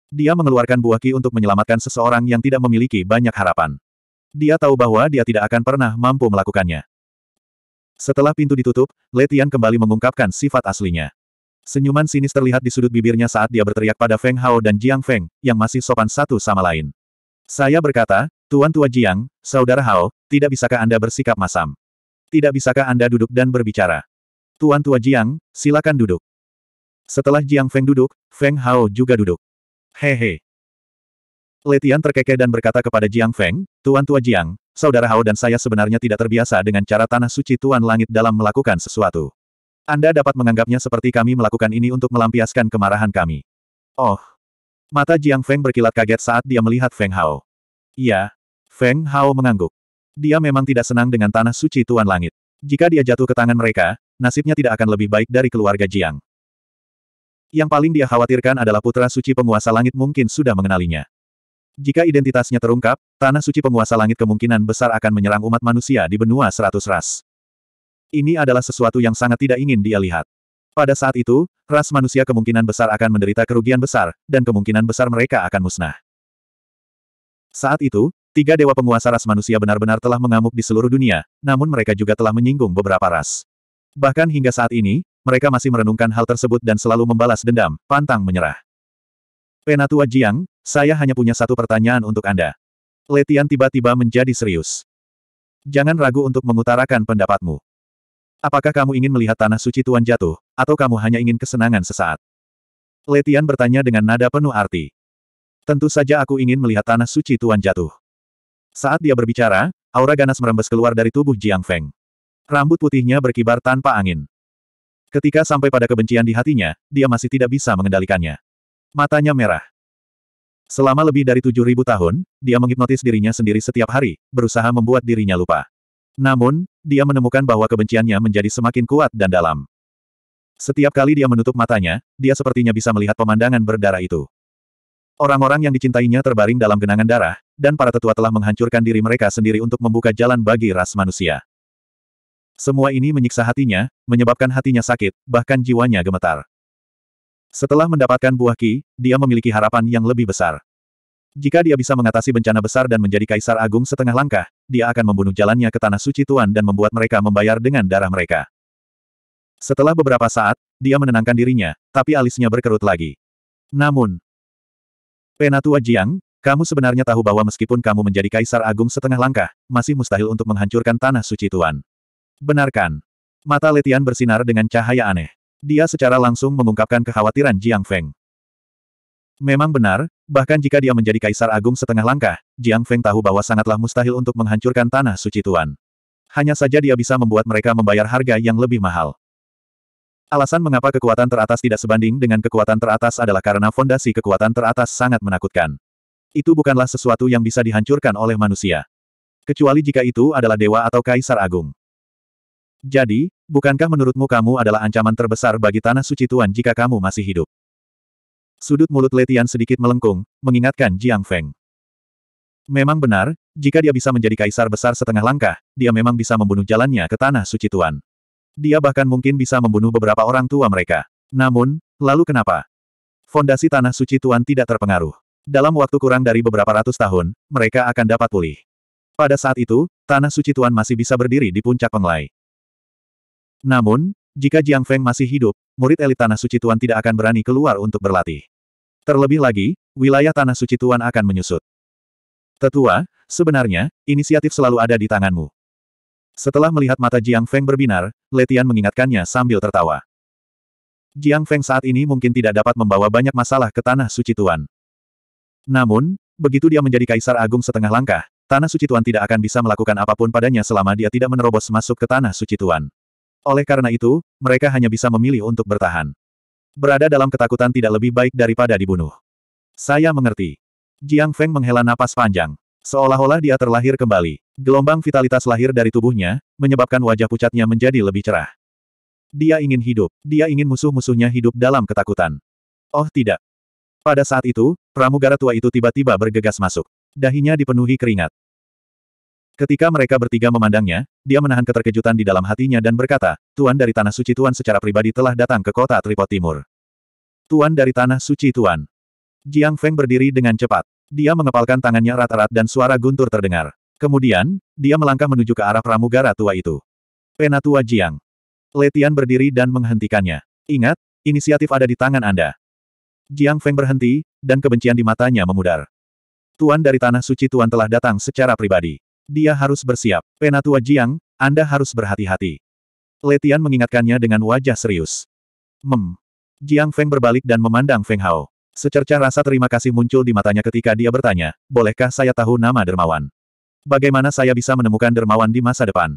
Dia mengeluarkan buah ki untuk menyelamatkan seseorang yang tidak memiliki banyak harapan. Dia tahu bahwa dia tidak akan pernah mampu melakukannya. Setelah pintu ditutup, Letian kembali mengungkapkan sifat aslinya. Senyuman sinis terlihat di sudut bibirnya saat dia berteriak pada Feng Hao dan Jiang Feng, yang masih sopan satu sama lain. Saya berkata, Tuan Tua Jiang, Saudara Hao, tidak bisakah Anda bersikap masam? Tidak bisakah Anda duduk dan berbicara? Tuan Tua Jiang, silakan duduk. Setelah Jiang Feng duduk, Feng Hao juga duduk. Hehe. Letian terkekeh dan berkata kepada Jiang Feng, Tuan Tua Jiang, Saudara Hao dan saya sebenarnya tidak terbiasa dengan cara Tanah Suci Tuan Langit dalam melakukan sesuatu. Anda dapat menganggapnya seperti kami melakukan ini untuk melampiaskan kemarahan kami. Oh. Mata Jiang Feng berkilat kaget saat dia melihat Feng Hao. Iya. Feng Hao mengangguk. Dia memang tidak senang dengan tanah suci Tuan Langit. Jika dia jatuh ke tangan mereka, nasibnya tidak akan lebih baik dari keluarga Jiang. Yang paling dia khawatirkan adalah putra suci penguasa langit mungkin sudah mengenalinya. Jika identitasnya terungkap, tanah suci penguasa langit kemungkinan besar akan menyerang umat manusia di benua seratus ras. Ini adalah sesuatu yang sangat tidak ingin dia lihat. Pada saat itu, ras manusia kemungkinan besar akan menderita kerugian besar, dan kemungkinan besar mereka akan musnah. Saat itu, Tiga dewa penguasa ras manusia benar-benar telah mengamuk di seluruh dunia, namun mereka juga telah menyinggung beberapa ras. Bahkan hingga saat ini, mereka masih merenungkan hal tersebut dan selalu membalas dendam, pantang menyerah. Penatua Jiang, saya hanya punya satu pertanyaan untuk Anda. Letian tiba-tiba menjadi serius. Jangan ragu untuk mengutarakan pendapatmu. Apakah kamu ingin melihat tanah suci Tuan jatuh, atau kamu hanya ingin kesenangan sesaat? Letian bertanya dengan nada penuh arti. Tentu saja aku ingin melihat tanah suci Tuan jatuh. Saat dia berbicara, aura ganas merembes keluar dari tubuh Jiang Feng. Rambut putihnya berkibar tanpa angin. Ketika sampai pada kebencian di hatinya, dia masih tidak bisa mengendalikannya. Matanya merah. Selama lebih dari tujuh ribu tahun, dia menghipnotis dirinya sendiri setiap hari, berusaha membuat dirinya lupa. Namun, dia menemukan bahwa kebenciannya menjadi semakin kuat dan dalam. Setiap kali dia menutup matanya, dia sepertinya bisa melihat pemandangan berdarah itu. Orang-orang yang dicintainya terbaring dalam genangan darah, dan para tetua telah menghancurkan diri mereka sendiri untuk membuka jalan bagi ras manusia. Semua ini menyiksa hatinya, menyebabkan hatinya sakit, bahkan jiwanya gemetar. Setelah mendapatkan buah ki, dia memiliki harapan yang lebih besar. Jika dia bisa mengatasi bencana besar dan menjadi kaisar agung setengah langkah, dia akan membunuh jalannya ke tanah suci Tuan dan membuat mereka membayar dengan darah mereka. Setelah beberapa saat, dia menenangkan dirinya, tapi alisnya berkerut lagi. Namun, Penatua Jiang, kamu sebenarnya tahu bahwa meskipun kamu menjadi kaisar agung setengah langkah, masih mustahil untuk menghancurkan tanah suci Tuan. Benarkan. Mata Letian bersinar dengan cahaya aneh. Dia secara langsung mengungkapkan kekhawatiran Jiang Feng. Memang benar, bahkan jika dia menjadi kaisar agung setengah langkah, Jiang Feng tahu bahwa sangatlah mustahil untuk menghancurkan tanah suci Tuan. Hanya saja dia bisa membuat mereka membayar harga yang lebih mahal. Alasan mengapa kekuatan teratas tidak sebanding dengan kekuatan teratas adalah karena fondasi kekuatan teratas sangat menakutkan. Itu bukanlah sesuatu yang bisa dihancurkan oleh manusia. Kecuali jika itu adalah dewa atau kaisar agung. Jadi, bukankah menurutmu kamu adalah ancaman terbesar bagi tanah suci tuan jika kamu masih hidup? Sudut mulut Letian sedikit melengkung, mengingatkan Jiang Feng. Memang benar, jika dia bisa menjadi kaisar besar setengah langkah, dia memang bisa membunuh jalannya ke tanah suci tuan. Dia bahkan mungkin bisa membunuh beberapa orang tua mereka. Namun, lalu kenapa? Fondasi tanah suci tuan tidak terpengaruh dalam waktu kurang dari beberapa ratus tahun, mereka akan dapat pulih. Pada saat itu, Tanah Suci Tuan masih bisa berdiri di puncak penglai. Namun, jika Jiang Feng masih hidup, murid elit Tanah Suci Tuan tidak akan berani keluar untuk berlatih. Terlebih lagi, wilayah Tanah Suci Tuan akan menyusut. Tetua, sebenarnya, inisiatif selalu ada di tanganmu. Setelah melihat mata Jiang Feng berbinar, Letian mengingatkannya sambil tertawa. Jiang Feng saat ini mungkin tidak dapat membawa banyak masalah ke Tanah Suci Tuan. Namun, begitu dia menjadi kaisar agung setengah langkah, Tanah Suci Tuan tidak akan bisa melakukan apapun padanya selama dia tidak menerobos masuk ke Tanah Suci Tuan. Oleh karena itu, mereka hanya bisa memilih untuk bertahan. Berada dalam ketakutan tidak lebih baik daripada dibunuh. Saya mengerti. Jiang Feng menghela napas panjang. Seolah-olah dia terlahir kembali. Gelombang vitalitas lahir dari tubuhnya, menyebabkan wajah pucatnya menjadi lebih cerah. Dia ingin hidup. Dia ingin musuh-musuhnya hidup dalam ketakutan. Oh tidak. Pada saat itu, pramugara tua itu tiba-tiba bergegas masuk. Dahinya dipenuhi keringat. Ketika mereka bertiga memandangnya, dia menahan keterkejutan di dalam hatinya dan berkata, Tuan dari Tanah Suci Tuan secara pribadi telah datang ke kota Tripod Timur. Tuan dari Tanah Suci Tuan. Jiang Feng berdiri dengan cepat. Dia mengepalkan tangannya rata-rata dan suara guntur terdengar. Kemudian, dia melangkah menuju ke arah pramugara tua itu. Penatua Jiang. Letian berdiri dan menghentikannya. Ingat, inisiatif ada di tangan Anda. Jiang Feng berhenti, dan kebencian di matanya memudar. Tuan dari Tanah Suci Tuan telah datang secara pribadi. Dia harus bersiap. Penatua Jiang, Anda harus berhati-hati. Letian mengingatkannya dengan wajah serius. Mem. Jiang Feng berbalik dan memandang Feng Hao. Secerca rasa terima kasih muncul di matanya ketika dia bertanya, bolehkah saya tahu nama dermawan? Bagaimana saya bisa menemukan dermawan di masa depan?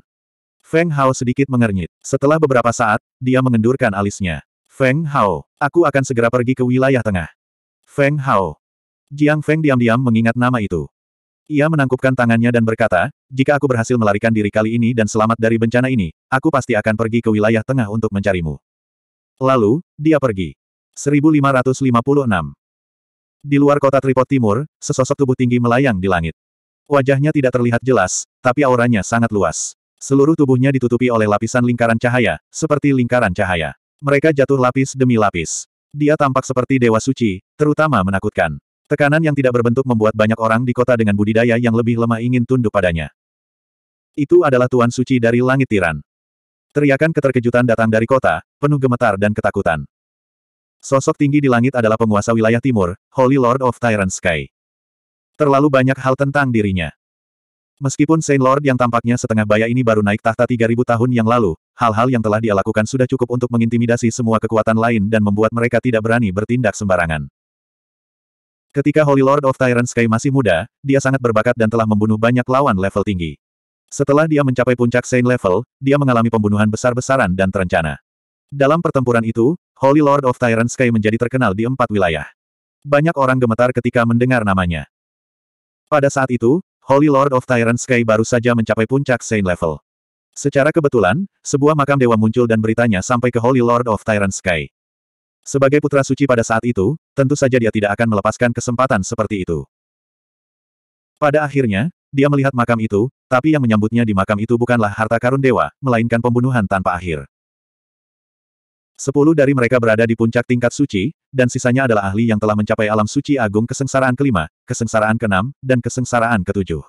Feng Hao sedikit mengernyit. Setelah beberapa saat, dia mengendurkan alisnya. Feng Hao, aku akan segera pergi ke wilayah tengah. Feng Hao. Jiang Feng diam-diam mengingat nama itu. Ia menangkupkan tangannya dan berkata, jika aku berhasil melarikan diri kali ini dan selamat dari bencana ini, aku pasti akan pergi ke wilayah tengah untuk mencarimu. Lalu, dia pergi. 1556. Di luar kota Tripod Timur, sesosok tubuh tinggi melayang di langit. Wajahnya tidak terlihat jelas, tapi auranya sangat luas. Seluruh tubuhnya ditutupi oleh lapisan lingkaran cahaya, seperti lingkaran cahaya. Mereka jatuh lapis demi lapis. Dia tampak seperti dewa suci, terutama menakutkan. Tekanan yang tidak berbentuk membuat banyak orang di kota dengan budidaya yang lebih lemah ingin tunduk padanya. Itu adalah Tuan Suci dari Langit Tiran. Teriakan keterkejutan datang dari kota, penuh gemetar dan ketakutan. Sosok tinggi di langit adalah penguasa wilayah timur, Holy Lord of Tyrant Sky. Terlalu banyak hal tentang dirinya. Meskipun Saint Lord yang tampaknya setengah baya ini baru naik tahta 3000 tahun yang lalu, hal-hal yang telah dia lakukan sudah cukup untuk mengintimidasi semua kekuatan lain dan membuat mereka tidak berani bertindak sembarangan. Ketika Holy Lord of Tyrant Sky masih muda, dia sangat berbakat dan telah membunuh banyak lawan level tinggi. Setelah dia mencapai puncak Saint level, dia mengalami pembunuhan besar-besaran dan terencana. Dalam pertempuran itu, Holy Lord of Tyrant Sky menjadi terkenal di empat wilayah. Banyak orang gemetar ketika mendengar namanya. Pada saat itu, Holy Lord of Tyrant Sky baru saja mencapai puncak Saint level. Secara kebetulan, sebuah makam dewa muncul dan beritanya sampai ke Holy Lord of Tyrant Sky. Sebagai putra suci pada saat itu, tentu saja dia tidak akan melepaskan kesempatan seperti itu. Pada akhirnya, dia melihat makam itu, tapi yang menyambutnya di makam itu bukanlah harta karun dewa, melainkan pembunuhan tanpa akhir. Sepuluh dari mereka berada di puncak tingkat suci, dan sisanya adalah ahli yang telah mencapai alam suci agung kesengsaraan kelima, kesengsaraan keenam, dan kesengsaraan ketujuh.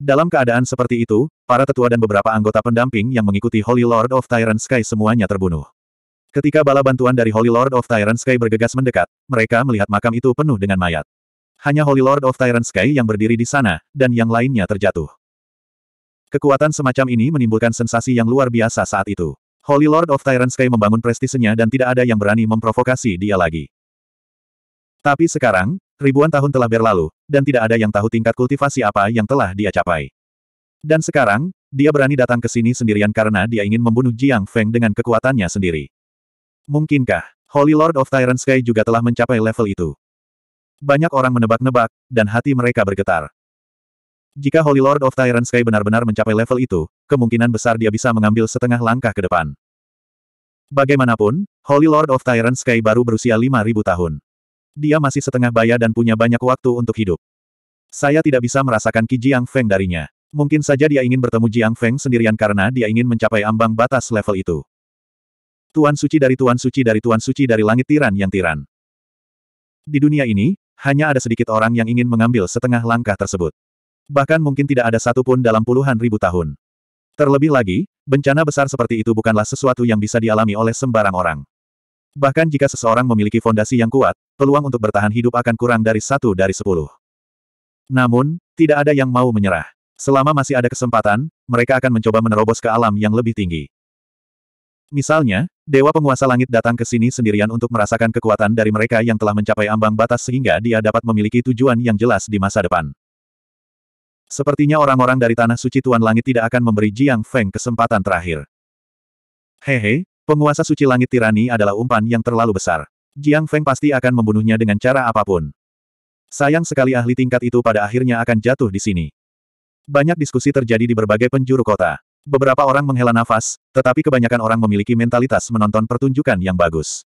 Dalam keadaan seperti itu, para tetua dan beberapa anggota pendamping yang mengikuti Holy Lord of Tyrant Sky semuanya terbunuh. Ketika bala bantuan dari Holy Lord of Tyrant Sky bergegas mendekat, mereka melihat makam itu penuh dengan mayat. Hanya Holy Lord of Tyrant Sky yang berdiri di sana, dan yang lainnya terjatuh. Kekuatan semacam ini menimbulkan sensasi yang luar biasa saat itu. Holy Lord of Tyrant Sky membangun prestisenya dan tidak ada yang berani memprovokasi dia lagi. Tapi sekarang, ribuan tahun telah berlalu, dan tidak ada yang tahu tingkat kultivasi apa yang telah dia capai. Dan sekarang, dia berani datang ke sini sendirian karena dia ingin membunuh Jiang Feng dengan kekuatannya sendiri. Mungkinkah, Holy Lord of Tyrant Sky juga telah mencapai level itu? Banyak orang menebak-nebak, dan hati mereka bergetar. Jika Holy Lord of Tyrant Sky benar-benar mencapai level itu, kemungkinan besar dia bisa mengambil setengah langkah ke depan. Bagaimanapun, Holy Lord of Tyrant Sky baru berusia 5.000 tahun. Dia masih setengah baya dan punya banyak waktu untuk hidup. Saya tidak bisa merasakan Kijiang Jiang Feng darinya. Mungkin saja dia ingin bertemu Jiang Feng sendirian karena dia ingin mencapai ambang batas level itu. Tuan suci dari Tuan suci dari Tuan suci dari langit tiran yang tiran. Di dunia ini, hanya ada sedikit orang yang ingin mengambil setengah langkah tersebut bahkan mungkin tidak ada satupun dalam puluhan ribu tahun. Terlebih lagi, bencana besar seperti itu bukanlah sesuatu yang bisa dialami oleh sembarang orang. Bahkan jika seseorang memiliki fondasi yang kuat, peluang untuk bertahan hidup akan kurang dari satu dari sepuluh. Namun, tidak ada yang mau menyerah. Selama masih ada kesempatan, mereka akan mencoba menerobos ke alam yang lebih tinggi. Misalnya, Dewa Penguasa Langit datang ke sini sendirian untuk merasakan kekuatan dari mereka yang telah mencapai ambang batas sehingga dia dapat memiliki tujuan yang jelas di masa depan. Sepertinya orang-orang dari Tanah Suci Tuan Langit tidak akan memberi Jiang Feng kesempatan terakhir. Hehe, penguasa suci langit tirani adalah umpan yang terlalu besar. Jiang Feng pasti akan membunuhnya dengan cara apapun. Sayang sekali ahli tingkat itu pada akhirnya akan jatuh di sini. Banyak diskusi terjadi di berbagai penjuru kota. Beberapa orang menghela nafas, tetapi kebanyakan orang memiliki mentalitas menonton pertunjukan yang bagus.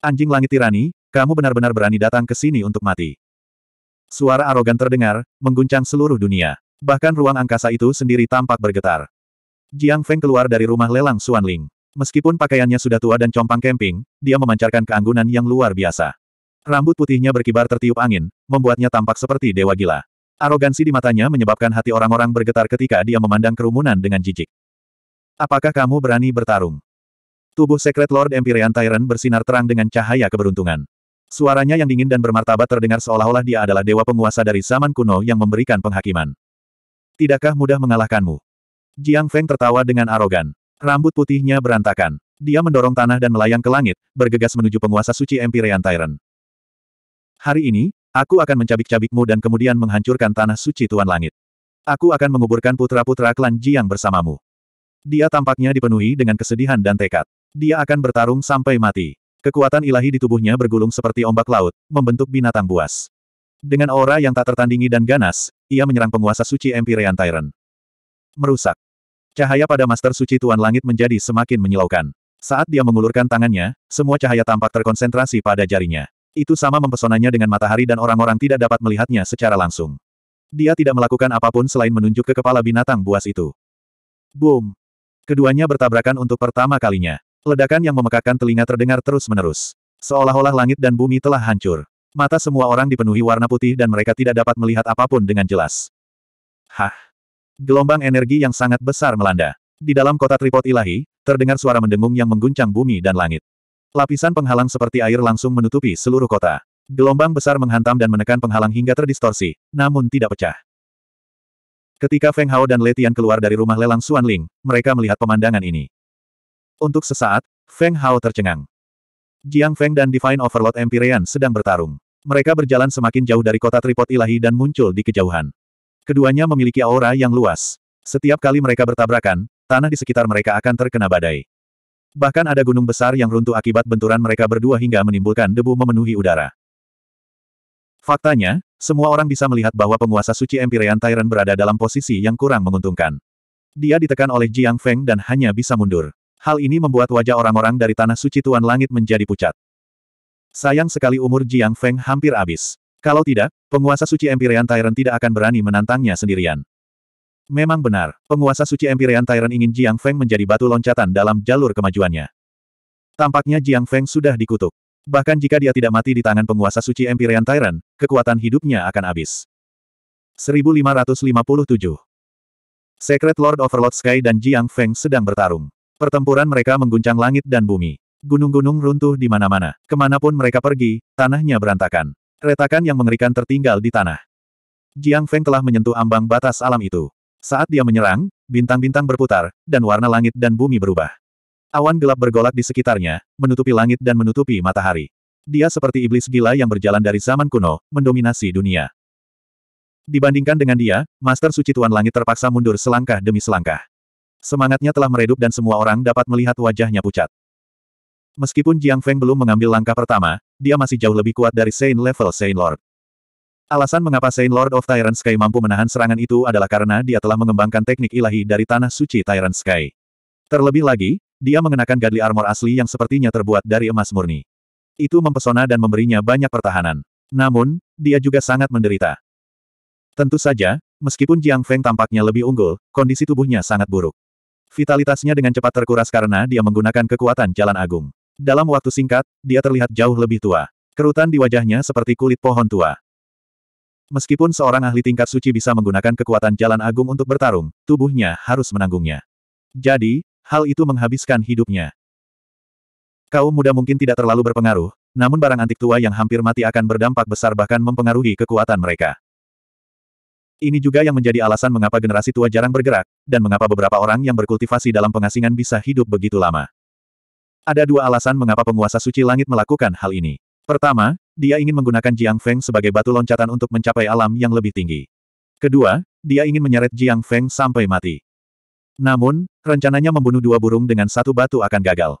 Anjing langit tirani, kamu benar-benar berani datang ke sini untuk mati. Suara arogan terdengar, mengguncang seluruh dunia. Bahkan ruang angkasa itu sendiri tampak bergetar. Jiang Feng keluar dari rumah lelang Ling. Meskipun pakaiannya sudah tua dan compang kemping, dia memancarkan keanggunan yang luar biasa. Rambut putihnya berkibar tertiup angin, membuatnya tampak seperti dewa gila. Arogansi di matanya menyebabkan hati orang-orang bergetar ketika dia memandang kerumunan dengan jijik. Apakah kamu berani bertarung? Tubuh Sekret Lord Empyrean Tyrant bersinar terang dengan cahaya keberuntungan. Suaranya yang dingin dan bermartabat terdengar seolah-olah dia adalah dewa penguasa dari zaman kuno yang memberikan penghakiman. Tidakkah mudah mengalahkanmu? Jiang Feng tertawa dengan arogan. Rambut putihnya berantakan. Dia mendorong tanah dan melayang ke langit, bergegas menuju penguasa suci Empyrean Tyrant. Hari ini, aku akan mencabik-cabikmu dan kemudian menghancurkan tanah suci Tuan Langit. Aku akan menguburkan putra-putra klan Jiang bersamamu. Dia tampaknya dipenuhi dengan kesedihan dan tekad. Dia akan bertarung sampai mati. Kekuatan ilahi di tubuhnya bergulung seperti ombak laut, membentuk binatang buas. Dengan aura yang tak tertandingi dan ganas, ia menyerang penguasa suci Empyrean Tyrant. Merusak. Cahaya pada Master Suci Tuan Langit menjadi semakin menyilaukan. Saat dia mengulurkan tangannya, semua cahaya tampak terkonsentrasi pada jarinya. Itu sama mempesonanya dengan matahari dan orang-orang tidak dapat melihatnya secara langsung. Dia tidak melakukan apapun selain menunjuk ke kepala binatang buas itu. Boom! Keduanya bertabrakan untuk pertama kalinya. Ledakan yang memekakkan telinga terdengar terus-menerus. Seolah-olah langit dan bumi telah hancur. Mata semua orang dipenuhi warna putih dan mereka tidak dapat melihat apapun dengan jelas. Hah! Gelombang energi yang sangat besar melanda. Di dalam kota tripod ilahi, terdengar suara mendengung yang mengguncang bumi dan langit. Lapisan penghalang seperti air langsung menutupi seluruh kota. Gelombang besar menghantam dan menekan penghalang hingga terdistorsi, namun tidak pecah. Ketika Feng Hao dan Letian keluar dari rumah lelang Xuan Ling, mereka melihat pemandangan ini. Untuk sesaat, Feng Hao tercengang. Jiang Feng dan Divine Overlord Empyrean sedang bertarung. Mereka berjalan semakin jauh dari kota tripod ilahi dan muncul di kejauhan. Keduanya memiliki aura yang luas. Setiap kali mereka bertabrakan, tanah di sekitar mereka akan terkena badai. Bahkan ada gunung besar yang runtuh akibat benturan mereka berdua hingga menimbulkan debu memenuhi udara. Faktanya, semua orang bisa melihat bahwa penguasa suci Empyrean Tyrant berada dalam posisi yang kurang menguntungkan. Dia ditekan oleh Jiang Feng dan hanya bisa mundur. Hal ini membuat wajah orang-orang dari Tanah Suci Tuan Langit menjadi pucat. Sayang sekali umur Jiang Feng hampir habis. Kalau tidak, penguasa suci Empyrean Tyrant tidak akan berani menantangnya sendirian. Memang benar, penguasa suci Empyrean Tyrant ingin Jiang Feng menjadi batu loncatan dalam jalur kemajuannya. Tampaknya Jiang Feng sudah dikutuk. Bahkan jika dia tidak mati di tangan penguasa suci Empyrean Tyrant, kekuatan hidupnya akan habis. 1557 Secret Lord Overlord Sky dan Jiang Feng sedang bertarung. Pertempuran mereka mengguncang langit dan bumi. Gunung-gunung runtuh di mana-mana. Kemanapun mereka pergi, tanahnya berantakan. Retakan yang mengerikan tertinggal di tanah. Jiang Feng telah menyentuh ambang batas alam itu. Saat dia menyerang, bintang-bintang berputar, dan warna langit dan bumi berubah. Awan gelap bergolak di sekitarnya, menutupi langit dan menutupi matahari. Dia seperti iblis gila yang berjalan dari zaman kuno, mendominasi dunia. Dibandingkan dengan dia, Master Suci Tuan Langit terpaksa mundur selangkah demi selangkah. Semangatnya telah meredup dan semua orang dapat melihat wajahnya pucat. Meskipun Jiang Feng belum mengambil langkah pertama, dia masih jauh lebih kuat dari Saint level Saint Lord. Alasan mengapa Saint Lord of Tyrant Sky mampu menahan serangan itu adalah karena dia telah mengembangkan teknik ilahi dari tanah suci Tyrant Sky. Terlebih lagi, dia mengenakan gadli armor asli yang sepertinya terbuat dari emas murni. Itu mempesona dan memberinya banyak pertahanan. Namun, dia juga sangat menderita. Tentu saja, meskipun Jiang Feng tampaknya lebih unggul, kondisi tubuhnya sangat buruk. Vitalitasnya dengan cepat terkuras karena dia menggunakan kekuatan jalan agung. Dalam waktu singkat, dia terlihat jauh lebih tua. Kerutan di wajahnya seperti kulit pohon tua. Meskipun seorang ahli tingkat suci bisa menggunakan kekuatan jalan agung untuk bertarung, tubuhnya harus menanggungnya. Jadi, hal itu menghabiskan hidupnya. Kaum muda mungkin tidak terlalu berpengaruh, namun barang antik tua yang hampir mati akan berdampak besar bahkan mempengaruhi kekuatan mereka. Ini juga yang menjadi alasan mengapa generasi tua jarang bergerak, dan mengapa beberapa orang yang berkultivasi dalam pengasingan bisa hidup begitu lama. Ada dua alasan mengapa penguasa suci langit melakukan hal ini. Pertama, dia ingin menggunakan Jiang Feng sebagai batu loncatan untuk mencapai alam yang lebih tinggi. Kedua, dia ingin menyeret Jiang Feng sampai mati. Namun, rencananya membunuh dua burung dengan satu batu akan gagal.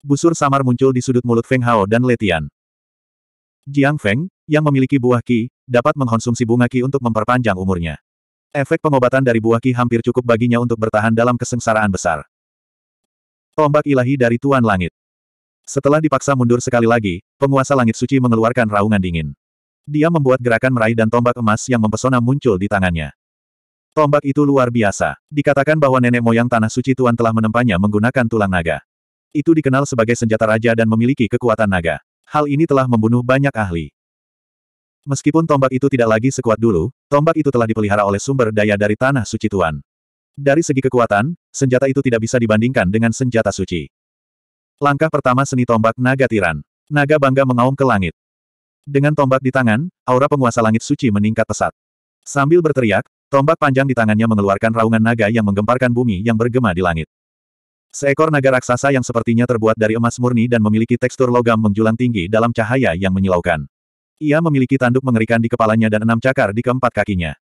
Busur samar muncul di sudut mulut Feng Hao dan Letian. Jiang Feng, yang memiliki buah ki, dapat mengkonsumsi bunga ki untuk memperpanjang umurnya. Efek pengobatan dari buah ki hampir cukup baginya untuk bertahan dalam kesengsaraan besar. Tombak ilahi dari Tuan Langit. Setelah dipaksa mundur sekali lagi, penguasa langit suci mengeluarkan raungan dingin. Dia membuat gerakan meraih dan tombak emas yang mempesona muncul di tangannya. Tombak itu luar biasa. Dikatakan bahwa nenek moyang tanah suci Tuan telah menempanya menggunakan tulang naga. Itu dikenal sebagai senjata raja dan memiliki kekuatan naga. Hal ini telah membunuh banyak ahli. Meskipun tombak itu tidak lagi sekuat dulu, tombak itu telah dipelihara oleh sumber daya dari tanah suci Tuan. Dari segi kekuatan, senjata itu tidak bisa dibandingkan dengan senjata suci. Langkah pertama seni tombak naga tiran. Naga bangga mengaum ke langit. Dengan tombak di tangan, aura penguasa langit suci meningkat pesat. Sambil berteriak, tombak panjang di tangannya mengeluarkan raungan naga yang menggemparkan bumi yang bergema di langit. Seekor naga raksasa yang sepertinya terbuat dari emas murni dan memiliki tekstur logam menjulang tinggi dalam cahaya yang menyilaukan. Ia memiliki tanduk mengerikan di kepalanya dan enam cakar di keempat kakinya.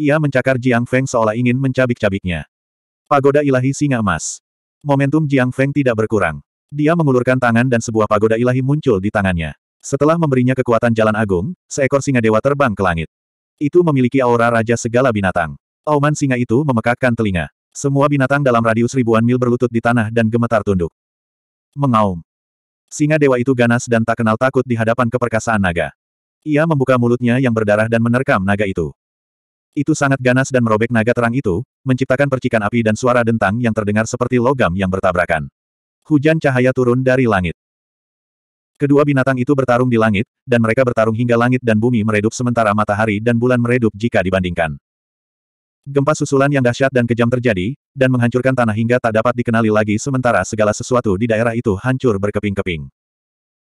Ia mencakar Jiang Feng seolah ingin mencabik-cabiknya. Pagoda ilahi singa emas. Momentum Jiang Feng tidak berkurang. Dia mengulurkan tangan dan sebuah pagoda ilahi muncul di tangannya. Setelah memberinya kekuatan jalan agung, seekor singa dewa terbang ke langit. Itu memiliki aura raja segala binatang. Auman singa itu memekakkan telinga. Semua binatang dalam radius ribuan mil berlutut di tanah dan gemetar tunduk. Mengaum. Singa dewa itu ganas dan tak kenal takut di hadapan keperkasaan naga. Ia membuka mulutnya yang berdarah dan menerkam naga itu. Itu sangat ganas dan merobek naga terang itu, menciptakan percikan api dan suara dentang yang terdengar seperti logam yang bertabrakan. Hujan cahaya turun dari langit. Kedua binatang itu bertarung di langit, dan mereka bertarung hingga langit dan bumi meredup sementara matahari dan bulan meredup jika dibandingkan. Gempa susulan yang dahsyat dan kejam terjadi, dan menghancurkan tanah hingga tak dapat dikenali lagi sementara segala sesuatu di daerah itu hancur berkeping-keping.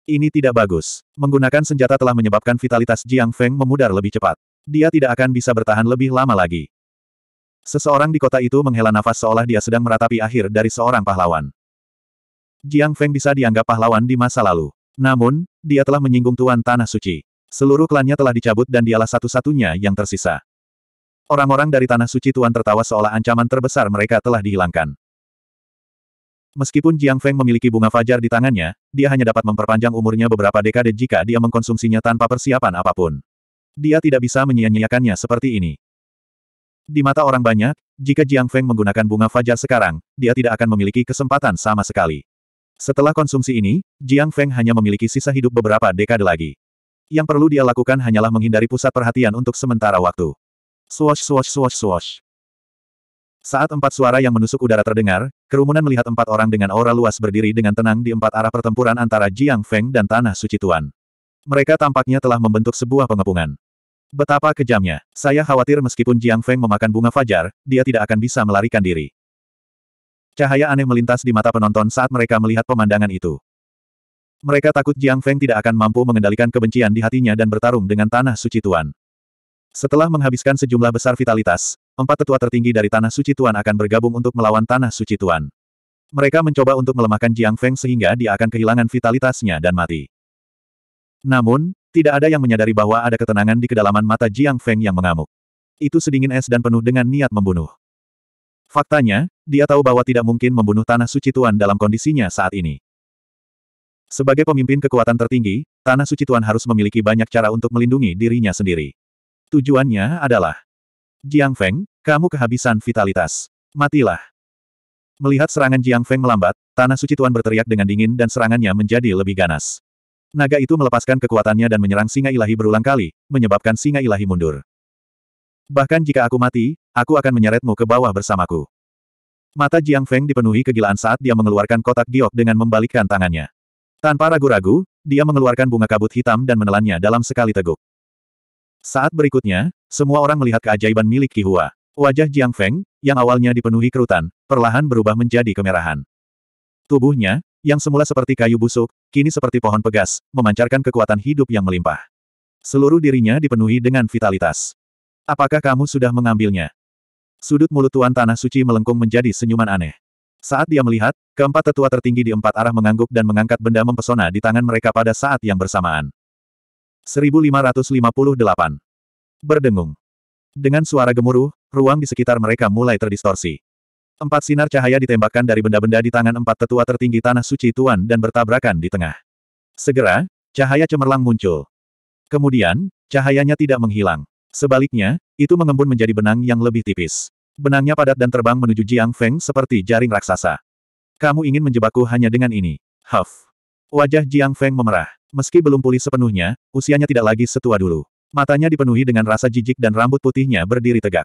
Ini tidak bagus. Menggunakan senjata telah menyebabkan vitalitas Jiang Feng memudar lebih cepat. Dia tidak akan bisa bertahan lebih lama lagi. Seseorang di kota itu menghela nafas seolah dia sedang meratapi akhir dari seorang pahlawan. Jiang Feng bisa dianggap pahlawan di masa lalu. Namun, dia telah menyinggung Tuan Tanah Suci. Seluruh klannya telah dicabut dan dialah satu-satunya yang tersisa. Orang-orang dari Tanah Suci Tuan tertawa seolah ancaman terbesar mereka telah dihilangkan. Meskipun Jiang Feng memiliki bunga fajar di tangannya, dia hanya dapat memperpanjang umurnya beberapa dekade jika dia mengkonsumsinya tanpa persiapan apapun. Dia tidak bisa menyia-nyiakannya seperti ini. Di mata orang banyak, jika Jiang Feng menggunakan bunga fajar sekarang, dia tidak akan memiliki kesempatan sama sekali. Setelah konsumsi ini, Jiang Feng hanya memiliki sisa hidup beberapa dekade lagi. Yang perlu dia lakukan hanyalah menghindari pusat perhatian untuk sementara waktu. Swash swash swash swash. Saat empat suara yang menusuk udara terdengar, kerumunan melihat empat orang dengan aura luas berdiri dengan tenang di empat arah pertempuran antara Jiang Feng dan Tanah Suci Tuan. Mereka tampaknya telah membentuk sebuah pengepungan. Betapa kejamnya. Saya khawatir meskipun Jiang Feng memakan bunga fajar, dia tidak akan bisa melarikan diri. Cahaya aneh melintas di mata penonton saat mereka melihat pemandangan itu. Mereka takut Jiang Feng tidak akan mampu mengendalikan kebencian di hatinya dan bertarung dengan Tanah Suci Tuan. Setelah menghabiskan sejumlah besar vitalitas, empat tetua tertinggi dari Tanah Suci Tuan akan bergabung untuk melawan Tanah Suci Tuan. Mereka mencoba untuk melemahkan Jiang Feng sehingga dia akan kehilangan vitalitasnya dan mati. Namun, tidak ada yang menyadari bahwa ada ketenangan di kedalaman mata Jiang Feng yang mengamuk. Itu sedingin es dan penuh dengan niat membunuh. Faktanya, dia tahu bahwa tidak mungkin membunuh Tanah Suci Tuan dalam kondisinya saat ini. Sebagai pemimpin kekuatan tertinggi, Tanah Suci Tuan harus memiliki banyak cara untuk melindungi dirinya sendiri. Tujuannya adalah Jiang Feng, kamu kehabisan vitalitas. Matilah. Melihat serangan Jiang Feng melambat, Tanah Suci Tuan berteriak dengan dingin dan serangannya menjadi lebih ganas. Naga itu melepaskan kekuatannya dan menyerang singa ilahi berulang kali, menyebabkan singa ilahi mundur. Bahkan jika aku mati, aku akan menyeretmu ke bawah bersamaku. Mata Jiang Feng dipenuhi kegilaan saat dia mengeluarkan kotak giok dengan membalikkan tangannya. Tanpa ragu-ragu, dia mengeluarkan bunga kabut hitam dan menelannya dalam sekali teguk. Saat berikutnya, semua orang melihat keajaiban milik Kihua. Wajah Jiang Feng, yang awalnya dipenuhi kerutan, perlahan berubah menjadi kemerahan. Tubuhnya, yang semula seperti kayu busuk, kini seperti pohon pegas, memancarkan kekuatan hidup yang melimpah. Seluruh dirinya dipenuhi dengan vitalitas. Apakah kamu sudah mengambilnya? Sudut mulut Tuan Tanah Suci melengkung menjadi senyuman aneh. Saat dia melihat, keempat tetua tertinggi di empat arah mengangguk dan mengangkat benda mempesona di tangan mereka pada saat yang bersamaan. 1558. Berdengung. Dengan suara gemuruh, ruang di sekitar mereka mulai terdistorsi. Empat sinar cahaya ditembakkan dari benda-benda di tangan empat tetua tertinggi Tanah Suci Tuan dan bertabrakan di tengah. Segera, cahaya cemerlang muncul. Kemudian, cahayanya tidak menghilang. Sebaliknya, itu mengembun menjadi benang yang lebih tipis. Benangnya padat dan terbang menuju Jiang Feng seperti jaring raksasa. Kamu ingin menjebakku hanya dengan ini. Huff. Wajah Jiang Feng memerah. Meski belum pulih sepenuhnya, usianya tidak lagi setua dulu. Matanya dipenuhi dengan rasa jijik dan rambut putihnya berdiri tegak.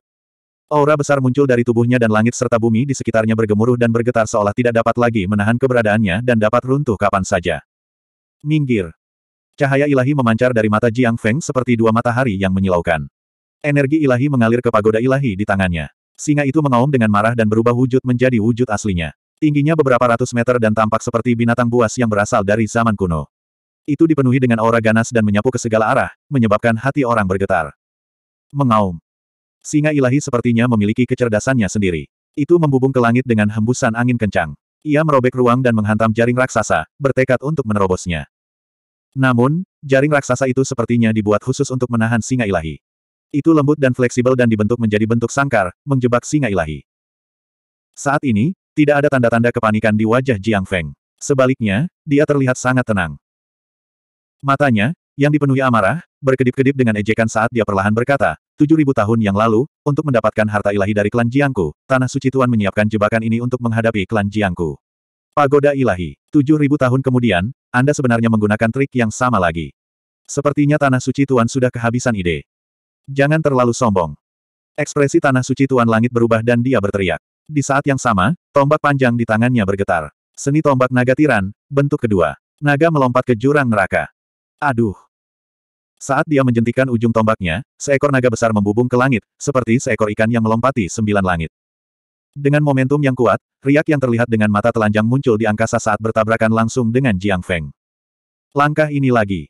Aura besar muncul dari tubuhnya dan langit serta bumi di sekitarnya bergemuruh dan bergetar seolah tidak dapat lagi menahan keberadaannya dan dapat runtuh kapan saja. Minggir. Cahaya ilahi memancar dari mata Jiang Feng seperti dua matahari yang menyilaukan. Energi ilahi mengalir ke pagoda ilahi di tangannya. Singa itu mengaum dengan marah dan berubah wujud menjadi wujud aslinya. Tingginya beberapa ratus meter dan tampak seperti binatang buas yang berasal dari zaman kuno. Itu dipenuhi dengan aura ganas dan menyapu ke segala arah, menyebabkan hati orang bergetar. Mengaum. Singa ilahi sepertinya memiliki kecerdasannya sendiri. Itu membubung ke langit dengan hembusan angin kencang. Ia merobek ruang dan menghantam jaring raksasa, bertekad untuk menerobosnya. Namun, jaring raksasa itu sepertinya dibuat khusus untuk menahan singa ilahi. Itu lembut dan fleksibel dan dibentuk menjadi bentuk sangkar, menjebak singa ilahi. Saat ini, tidak ada tanda-tanda kepanikan di wajah Jiang Feng. Sebaliknya, dia terlihat sangat tenang. Matanya, yang dipenuhi amarah, berkedip-kedip dengan ejekan saat dia perlahan berkata, tujuh ribu tahun yang lalu, untuk mendapatkan harta ilahi dari klan Jiangku, Tanah Suci Tuan menyiapkan jebakan ini untuk menghadapi klan Jiangku. Pagoda ilahi. Tujuh ribu tahun kemudian, Anda sebenarnya menggunakan trik yang sama lagi. Sepertinya Tanah Suci Tuan sudah kehabisan ide. Jangan terlalu sombong. Ekspresi Tanah Suci Tuan Langit berubah dan dia berteriak. Di saat yang sama, tombak panjang di tangannya bergetar. Seni tombak naga tiran, bentuk kedua. Naga melompat ke jurang neraka. Aduh! Saat dia menjentikan ujung tombaknya, seekor naga besar membubung ke langit, seperti seekor ikan yang melompati sembilan langit. Dengan momentum yang kuat, riak yang terlihat dengan mata telanjang muncul di angkasa saat bertabrakan langsung dengan Jiang Feng. Langkah ini lagi.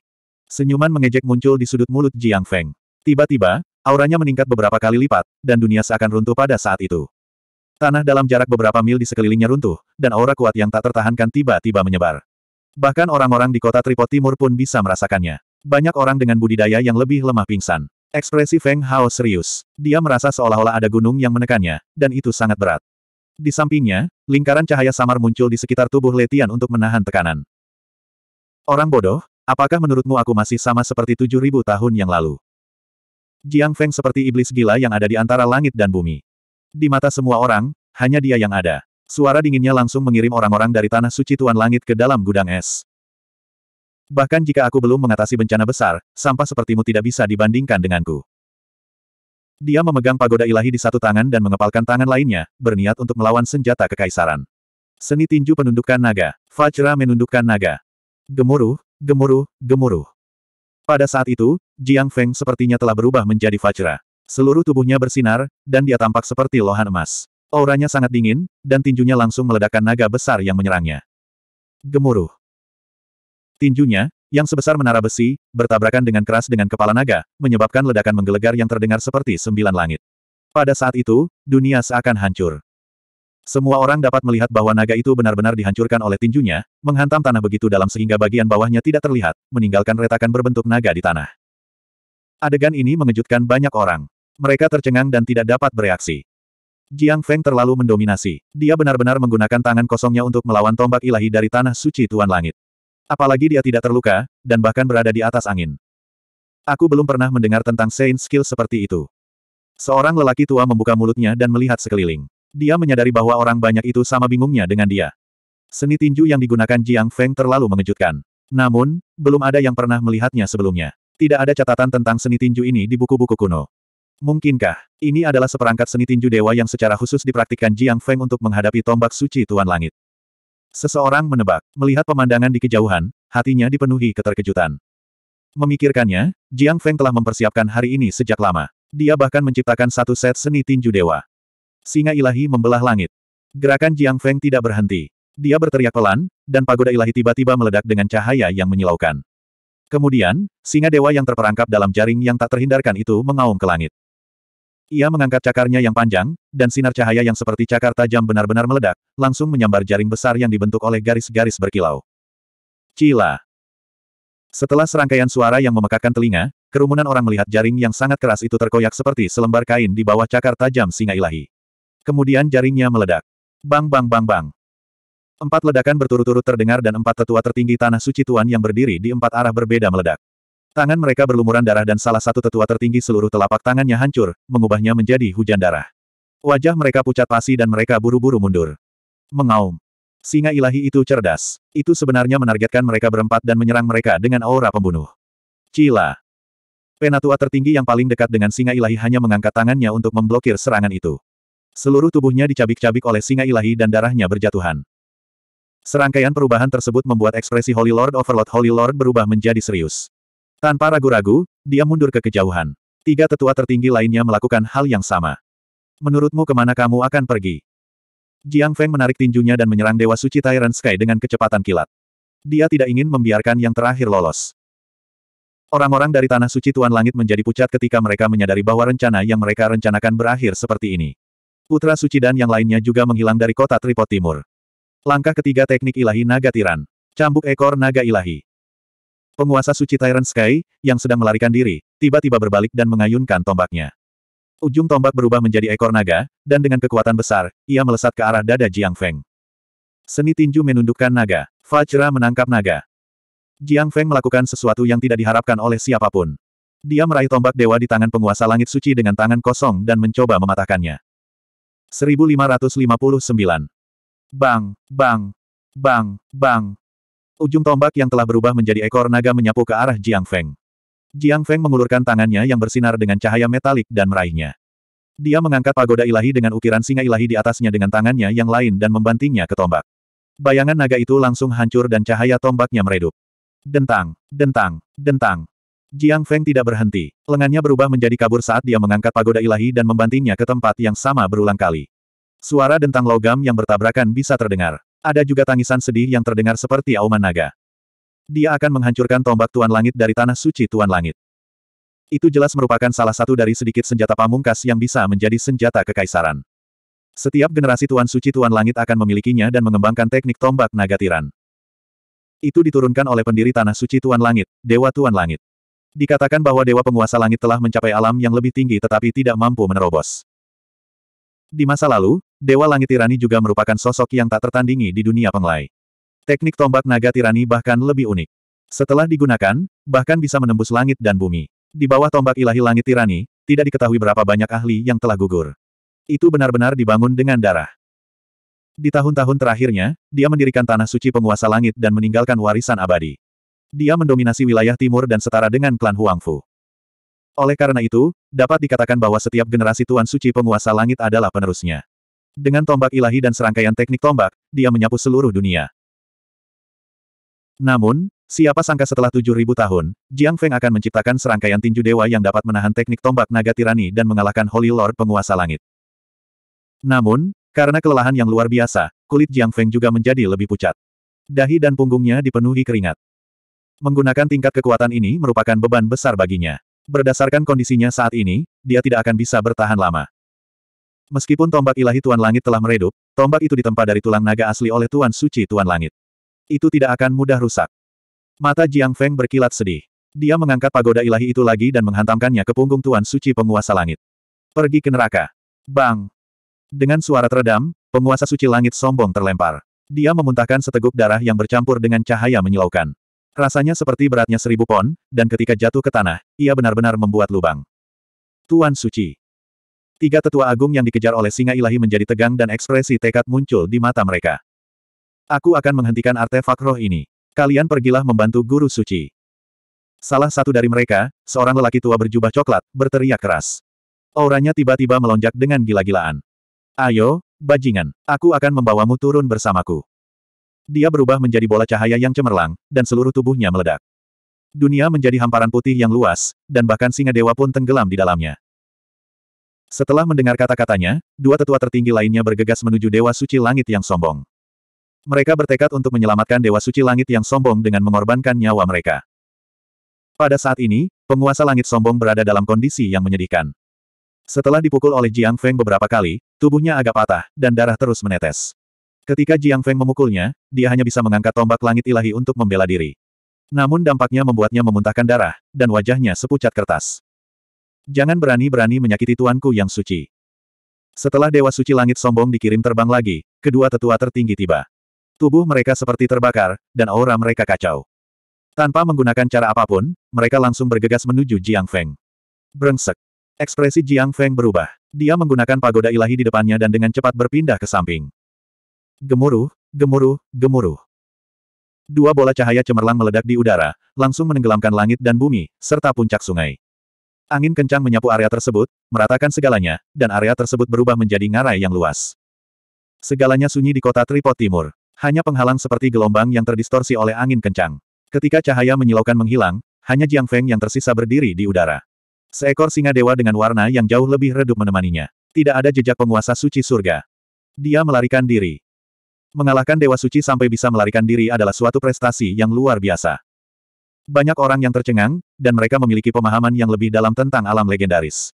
Senyuman mengejek muncul di sudut mulut Jiang Feng. Tiba-tiba, auranya meningkat beberapa kali lipat, dan dunia seakan runtuh pada saat itu. Tanah dalam jarak beberapa mil di sekelilingnya runtuh, dan aura kuat yang tak tertahankan tiba-tiba menyebar. Bahkan orang-orang di kota Tripod Timur pun bisa merasakannya. Banyak orang dengan budidaya yang lebih lemah pingsan. Ekspresi Feng Hao serius. Dia merasa seolah-olah ada gunung yang menekannya, dan itu sangat berat. Di sampingnya, lingkaran cahaya samar muncul di sekitar tubuh Letian untuk menahan tekanan. Orang bodoh, apakah menurutmu aku masih sama seperti 7000 tahun yang lalu? Jiang Feng seperti iblis gila yang ada di antara langit dan bumi. Di mata semua orang, hanya dia yang ada. Suara dinginnya langsung mengirim orang-orang dari tanah suci Tuan Langit ke dalam gudang es. Bahkan jika aku belum mengatasi bencana besar, sampah sepertimu tidak bisa dibandingkan denganku. Dia memegang pagoda ilahi di satu tangan dan mengepalkan tangan lainnya, berniat untuk melawan senjata kekaisaran. Seni tinju penundukkan naga. Fajra menundukkan naga. Gemuruh, gemuruh, gemuruh. Pada saat itu, Jiang Feng sepertinya telah berubah menjadi Fajra. Seluruh tubuhnya bersinar, dan dia tampak seperti lohan emas. Auranya sangat dingin, dan tinjunya langsung meledakkan naga besar yang menyerangnya. Gemuruh. Tinjunya, yang sebesar menara besi, bertabrakan dengan keras dengan kepala naga, menyebabkan ledakan menggelegar yang terdengar seperti sembilan langit. Pada saat itu, dunia seakan hancur. Semua orang dapat melihat bahwa naga itu benar-benar dihancurkan oleh tinjunya, menghantam tanah begitu dalam sehingga bagian bawahnya tidak terlihat, meninggalkan retakan berbentuk naga di tanah. Adegan ini mengejutkan banyak orang. Mereka tercengang dan tidak dapat bereaksi. Jiang Feng terlalu mendominasi. Dia benar-benar menggunakan tangan kosongnya untuk melawan tombak ilahi dari tanah suci Tuan Langit. Apalagi dia tidak terluka, dan bahkan berada di atas angin. Aku belum pernah mendengar tentang Saint Skill seperti itu. Seorang lelaki tua membuka mulutnya dan melihat sekeliling. Dia menyadari bahwa orang banyak itu sama bingungnya dengan dia. Seni tinju yang digunakan Jiang Feng terlalu mengejutkan. Namun, belum ada yang pernah melihatnya sebelumnya. Tidak ada catatan tentang seni tinju ini di buku-buku kuno. Mungkinkah, ini adalah seperangkat seni tinju dewa yang secara khusus dipraktikkan Jiang Feng untuk menghadapi tombak suci Tuan Langit? Seseorang menebak, melihat pemandangan di kejauhan, hatinya dipenuhi keterkejutan. Memikirkannya, Jiang Feng telah mempersiapkan hari ini sejak lama. Dia bahkan menciptakan satu set seni tinju dewa. Singa ilahi membelah langit. Gerakan Jiang Feng tidak berhenti. Dia berteriak pelan, dan pagoda ilahi tiba-tiba meledak dengan cahaya yang menyilaukan. Kemudian, singa dewa yang terperangkap dalam jaring yang tak terhindarkan itu mengaum ke langit. Ia mengangkat cakarnya yang panjang, dan sinar cahaya yang seperti cakar tajam benar-benar meledak, langsung menyambar jaring besar yang dibentuk oleh garis-garis berkilau. Cila. Setelah serangkaian suara yang memekakkan telinga, kerumunan orang melihat jaring yang sangat keras itu terkoyak seperti selembar kain di bawah cakar tajam singa ilahi. Kemudian jaringnya meledak. Bang bang bang bang. Empat ledakan berturut-turut terdengar dan empat tetua tertinggi tanah suci Tuan yang berdiri di empat arah berbeda meledak. Tangan mereka berlumuran darah dan salah satu tetua tertinggi seluruh telapak tangannya hancur, mengubahnya menjadi hujan darah. Wajah mereka pucat pasi dan mereka buru-buru mundur. Mengaum. Singa ilahi itu cerdas. Itu sebenarnya menargetkan mereka berempat dan menyerang mereka dengan aura pembunuh. Cila. Penatua tertinggi yang paling dekat dengan singa ilahi hanya mengangkat tangannya untuk memblokir serangan itu. Seluruh tubuhnya dicabik-cabik oleh singa ilahi dan darahnya berjatuhan. Serangkaian perubahan tersebut membuat ekspresi Holy Lord Overlord Holy Lord berubah menjadi serius. Tanpa ragu-ragu, dia mundur ke kejauhan. Tiga tetua tertinggi lainnya melakukan hal yang sama. Menurutmu kemana kamu akan pergi? Jiang Feng menarik tinjunya dan menyerang Dewa Suci Tyrant Sky dengan kecepatan kilat. Dia tidak ingin membiarkan yang terakhir lolos. Orang-orang dari Tanah Suci Tuan Langit menjadi pucat ketika mereka menyadari bahwa rencana yang mereka rencanakan berakhir seperti ini. Putra Suci dan yang lainnya juga menghilang dari kota Tripod Timur. Langkah ketiga teknik ilahi naga tiran. Cambuk ekor naga ilahi. Penguasa suci Tyran Sky, yang sedang melarikan diri, tiba-tiba berbalik dan mengayunkan tombaknya. Ujung tombak berubah menjadi ekor naga, dan dengan kekuatan besar, ia melesat ke arah dada Jiang Feng. Seni tinju menundukkan naga. Fajra menangkap naga. Jiang Feng melakukan sesuatu yang tidak diharapkan oleh siapapun. Dia meraih tombak dewa di tangan penguasa langit suci dengan tangan kosong dan mencoba mematahkannya. 1559. Bang, bang, bang, bang. Ujung tombak yang telah berubah menjadi ekor naga menyapu ke arah Jiang Feng. Jiang Feng mengulurkan tangannya yang bersinar dengan cahaya metalik dan meraihnya. Dia mengangkat pagoda ilahi dengan ukiran singa ilahi di atasnya dengan tangannya yang lain dan membantingnya ke tombak. Bayangan naga itu langsung hancur dan cahaya tombaknya meredup. Dentang, dentang, dentang. Jiang Feng tidak berhenti. Lengannya berubah menjadi kabur saat dia mengangkat pagoda ilahi dan membantingnya ke tempat yang sama berulang kali. Suara dentang logam yang bertabrakan bisa terdengar. Ada juga tangisan sedih yang terdengar seperti auman naga. Dia akan menghancurkan tombak Tuan Langit dari tanah suci Tuan Langit. Itu jelas merupakan salah satu dari sedikit senjata pamungkas yang bisa menjadi senjata kekaisaran. Setiap generasi Tuan Suci Tuan Langit akan memilikinya dan mengembangkan teknik tombak naga tiran. Itu diturunkan oleh pendiri Tanah Suci Tuan Langit, Dewa Tuan Langit. Dikatakan bahwa Dewa Penguasa Langit telah mencapai alam yang lebih tinggi tetapi tidak mampu menerobos. Di masa lalu, Dewa Langit Tirani juga merupakan sosok yang tak tertandingi di dunia penglai. Teknik tombak naga tirani bahkan lebih unik. Setelah digunakan, bahkan bisa menembus langit dan bumi. Di bawah tombak ilahi langit tirani, tidak diketahui berapa banyak ahli yang telah gugur. Itu benar-benar dibangun dengan darah. Di tahun-tahun terakhirnya, dia mendirikan tanah suci penguasa langit dan meninggalkan warisan abadi. Dia mendominasi wilayah timur dan setara dengan klan Huangfu. Oleh karena itu, dapat dikatakan bahwa setiap generasi Tuan Suci penguasa langit adalah penerusnya. Dengan tombak ilahi dan serangkaian teknik tombak, dia menyapu seluruh dunia. Namun, siapa sangka setelah 7.000 tahun, Jiang Feng akan menciptakan serangkaian tinju dewa yang dapat menahan teknik tombak naga tirani dan mengalahkan Holy Lord penguasa langit. Namun, karena kelelahan yang luar biasa, kulit Jiang Feng juga menjadi lebih pucat. Dahi dan punggungnya dipenuhi keringat. Menggunakan tingkat kekuatan ini merupakan beban besar baginya. Berdasarkan kondisinya saat ini, dia tidak akan bisa bertahan lama. Meskipun tombak ilahi Tuan Langit telah meredup, tombak itu ditempa dari tulang naga asli oleh Tuan Suci Tuan Langit. Itu tidak akan mudah rusak. Mata Jiang Feng berkilat sedih. Dia mengangkat pagoda ilahi itu lagi dan menghantamkannya ke punggung Tuan Suci Penguasa Langit. Pergi ke neraka. Bang! Dengan suara teredam, penguasa suci langit sombong terlempar. Dia memuntahkan seteguk darah yang bercampur dengan cahaya menyilaukan. Rasanya seperti beratnya seribu pon, dan ketika jatuh ke tanah, ia benar-benar membuat lubang. Tuan Suci, Tiga tetua agung yang dikejar oleh singa ilahi menjadi tegang dan ekspresi tekad muncul di mata mereka. Aku akan menghentikan artefak roh ini. Kalian pergilah membantu guru suci. Salah satu dari mereka, seorang lelaki tua berjubah coklat, berteriak keras. Auranya tiba-tiba melonjak dengan gila-gilaan. Ayo, bajingan, aku akan membawamu turun bersamaku. Dia berubah menjadi bola cahaya yang cemerlang, dan seluruh tubuhnya meledak. Dunia menjadi hamparan putih yang luas, dan bahkan singa dewa pun tenggelam di dalamnya. Setelah mendengar kata-katanya, dua tetua tertinggi lainnya bergegas menuju Dewa Suci Langit yang sombong. Mereka bertekad untuk menyelamatkan Dewa Suci Langit yang sombong dengan mengorbankan nyawa mereka. Pada saat ini, penguasa langit sombong berada dalam kondisi yang menyedihkan. Setelah dipukul oleh Jiang Feng beberapa kali, tubuhnya agak patah, dan darah terus menetes. Ketika Jiang Feng memukulnya, dia hanya bisa mengangkat tombak langit ilahi untuk membela diri. Namun dampaknya membuatnya memuntahkan darah, dan wajahnya sepucat kertas. Jangan berani-berani menyakiti tuanku yang suci. Setelah Dewa Suci Langit Sombong dikirim terbang lagi, kedua tetua tertinggi tiba. Tubuh mereka seperti terbakar, dan aura mereka kacau. Tanpa menggunakan cara apapun, mereka langsung bergegas menuju Jiang Feng. Brengsek. Ekspresi Jiang Feng berubah. Dia menggunakan pagoda ilahi di depannya dan dengan cepat berpindah ke samping. Gemuruh, gemuruh, gemuruh. Dua bola cahaya cemerlang meledak di udara, langsung menenggelamkan langit dan bumi, serta puncak sungai. Angin kencang menyapu area tersebut, meratakan segalanya, dan area tersebut berubah menjadi ngarai yang luas. Segalanya sunyi di kota Tripod Timur. Hanya penghalang seperti gelombang yang terdistorsi oleh angin kencang. Ketika cahaya menyilaukan menghilang, hanya Jiang Feng yang tersisa berdiri di udara. Seekor singa dewa dengan warna yang jauh lebih redup menemaninya. Tidak ada jejak penguasa suci surga. Dia melarikan diri. Mengalahkan Dewa Suci sampai bisa melarikan diri adalah suatu prestasi yang luar biasa. Banyak orang yang tercengang, dan mereka memiliki pemahaman yang lebih dalam tentang alam legendaris.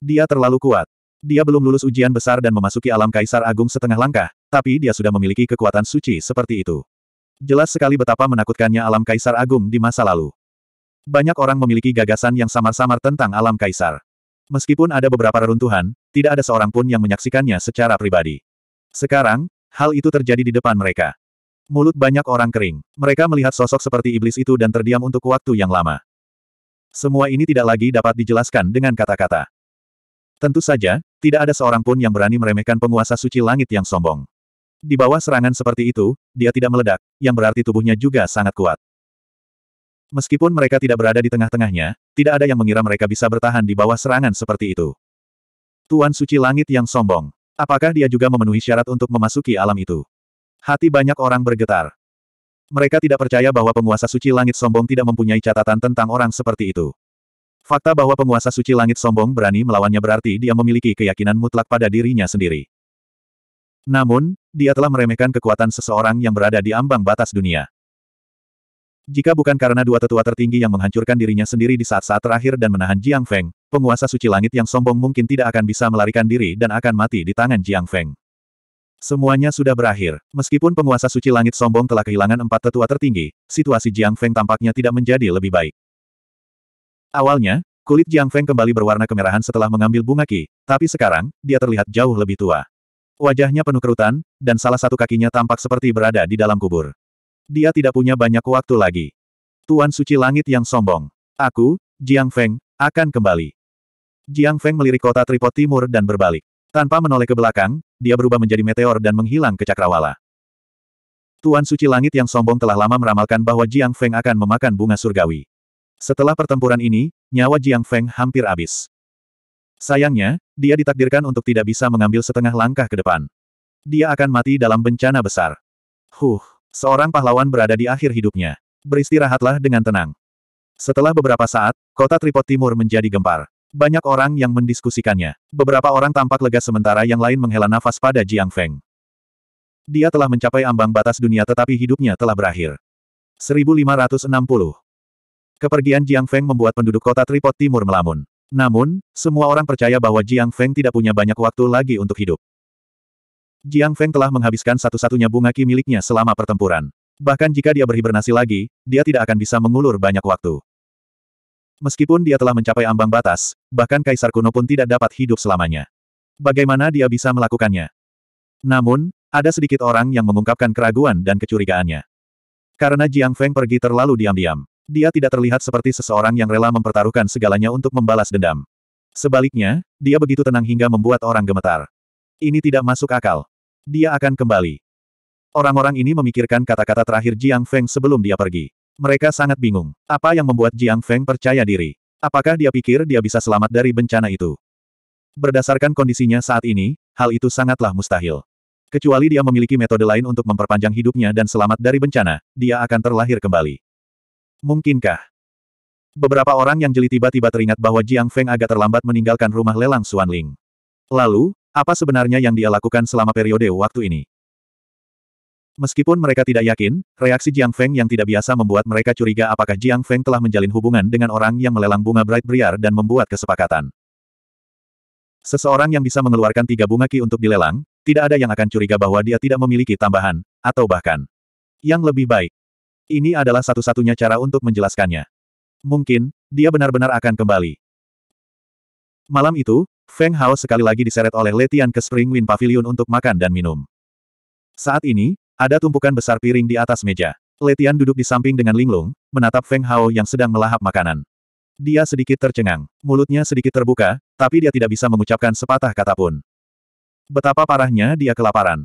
Dia terlalu kuat. Dia belum lulus ujian besar dan memasuki alam kaisar agung setengah langkah, tapi dia sudah memiliki kekuatan suci seperti itu. Jelas sekali betapa menakutkannya alam kaisar agung di masa lalu. Banyak orang memiliki gagasan yang samar-samar tentang alam kaisar. Meskipun ada beberapa reruntuhan, tidak ada seorang pun yang menyaksikannya secara pribadi. Sekarang, hal itu terjadi di depan mereka. Mulut banyak orang kering. Mereka melihat sosok seperti iblis itu dan terdiam untuk waktu yang lama. Semua ini tidak lagi dapat dijelaskan dengan kata-kata. Tentu saja, tidak ada seorang pun yang berani meremehkan penguasa suci langit yang sombong. Di bawah serangan seperti itu, dia tidak meledak, yang berarti tubuhnya juga sangat kuat. Meskipun mereka tidak berada di tengah-tengahnya, tidak ada yang mengira mereka bisa bertahan di bawah serangan seperti itu. Tuan Suci Langit yang sombong. Apakah dia juga memenuhi syarat untuk memasuki alam itu? Hati banyak orang bergetar. Mereka tidak percaya bahwa penguasa suci langit sombong tidak mempunyai catatan tentang orang seperti itu. Fakta bahwa penguasa suci langit sombong berani melawannya berarti dia memiliki keyakinan mutlak pada dirinya sendiri. Namun, dia telah meremehkan kekuatan seseorang yang berada di ambang batas dunia. Jika bukan karena dua tetua tertinggi yang menghancurkan dirinya sendiri di saat-saat terakhir dan menahan Jiang Feng, penguasa suci langit yang sombong mungkin tidak akan bisa melarikan diri dan akan mati di tangan Jiang Feng. Semuanya sudah berakhir. Meskipun penguasa suci langit sombong telah kehilangan empat tetua tertinggi, situasi Jiang Feng tampaknya tidak menjadi lebih baik. Awalnya, kulit Jiang Feng kembali berwarna kemerahan setelah mengambil bunga ki, tapi sekarang, dia terlihat jauh lebih tua. Wajahnya penuh kerutan, dan salah satu kakinya tampak seperti berada di dalam kubur. Dia tidak punya banyak waktu lagi. Tuan Suci Langit yang sombong. Aku, Jiang Feng, akan kembali. Jiang Feng melirik kota Tripot Timur dan berbalik. Tanpa menoleh ke belakang, dia berubah menjadi meteor dan menghilang ke cakrawala. Tuan Suci Langit yang sombong telah lama meramalkan bahwa Jiang Feng akan memakan bunga surgawi. Setelah pertempuran ini, nyawa Jiang Feng hampir habis. Sayangnya, dia ditakdirkan untuk tidak bisa mengambil setengah langkah ke depan. Dia akan mati dalam bencana besar. Huh, seorang pahlawan berada di akhir hidupnya. Beristirahatlah dengan tenang. Setelah beberapa saat, kota Tripod Timur menjadi gempar. Banyak orang yang mendiskusikannya. Beberapa orang tampak lega sementara yang lain menghela nafas pada Jiang Feng. Dia telah mencapai ambang batas dunia tetapi hidupnya telah berakhir. 1560 Kepergian Jiang Feng membuat penduduk kota Tripod Timur melamun. Namun, semua orang percaya bahwa Jiang Feng tidak punya banyak waktu lagi untuk hidup. Jiang Feng telah menghabiskan satu-satunya bunga ki miliknya selama pertempuran. Bahkan jika dia berhibernasi lagi, dia tidak akan bisa mengulur banyak waktu. Meskipun dia telah mencapai ambang batas, bahkan Kaisar kuno pun tidak dapat hidup selamanya. Bagaimana dia bisa melakukannya? Namun, ada sedikit orang yang mengungkapkan keraguan dan kecurigaannya. Karena Jiang Feng pergi terlalu diam-diam, dia tidak terlihat seperti seseorang yang rela mempertaruhkan segalanya untuk membalas dendam. Sebaliknya, dia begitu tenang hingga membuat orang gemetar. Ini tidak masuk akal. Dia akan kembali. Orang-orang ini memikirkan kata-kata terakhir Jiang Feng sebelum dia pergi. Mereka sangat bingung. Apa yang membuat Jiang Feng percaya diri? Apakah dia pikir dia bisa selamat dari bencana itu? Berdasarkan kondisinya saat ini, hal itu sangatlah mustahil. Kecuali dia memiliki metode lain untuk memperpanjang hidupnya dan selamat dari bencana, dia akan terlahir kembali. Mungkinkah? Beberapa orang yang jeli tiba-tiba teringat bahwa Jiang Feng agak terlambat meninggalkan rumah lelang Xuan Ling. Lalu, apa sebenarnya yang dia lakukan selama periode waktu ini? Meskipun mereka tidak yakin, reaksi Jiang Feng yang tidak biasa membuat mereka curiga apakah Jiang Feng telah menjalin hubungan dengan orang yang melelang bunga Bright Briar dan membuat kesepakatan. Seseorang yang bisa mengeluarkan tiga bunga ki untuk dilelang, tidak ada yang akan curiga bahwa dia tidak memiliki tambahan, atau bahkan yang lebih baik. Ini adalah satu-satunya cara untuk menjelaskannya. Mungkin, dia benar-benar akan kembali. Malam itu, Feng Hao sekali lagi diseret oleh Letian ke Spring Wind Pavilion untuk makan dan minum. Saat ini, ada tumpukan besar piring di atas meja. Letian duduk di samping dengan linglung, menatap Feng Hao yang sedang melahap makanan. Dia sedikit tercengang, mulutnya sedikit terbuka, tapi dia tidak bisa mengucapkan sepatah kata pun. Betapa parahnya dia kelaparan.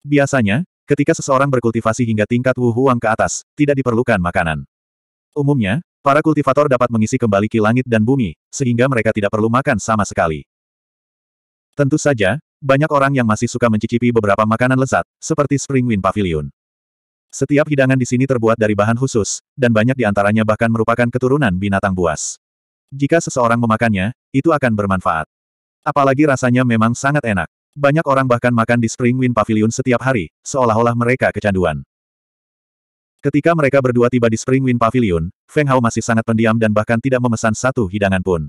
Biasanya, ketika seseorang berkultivasi hingga tingkat Wuhuang ke atas, tidak diperlukan makanan. Umumnya, para kultivator dapat mengisi kembali ki langit dan bumi, sehingga mereka tidak perlu makan sama sekali. Tentu saja, banyak orang yang masih suka mencicipi beberapa makanan lezat, seperti Spring Wind Pavilion. Setiap hidangan di sini terbuat dari bahan khusus, dan banyak di antaranya bahkan merupakan keturunan binatang buas. Jika seseorang memakannya, itu akan bermanfaat. Apalagi rasanya memang sangat enak. Banyak orang bahkan makan di Spring Wind Pavilion setiap hari, seolah-olah mereka kecanduan. Ketika mereka berdua tiba di Spring Wind Pavilion, Feng Hao masih sangat pendiam dan bahkan tidak memesan satu hidangan pun.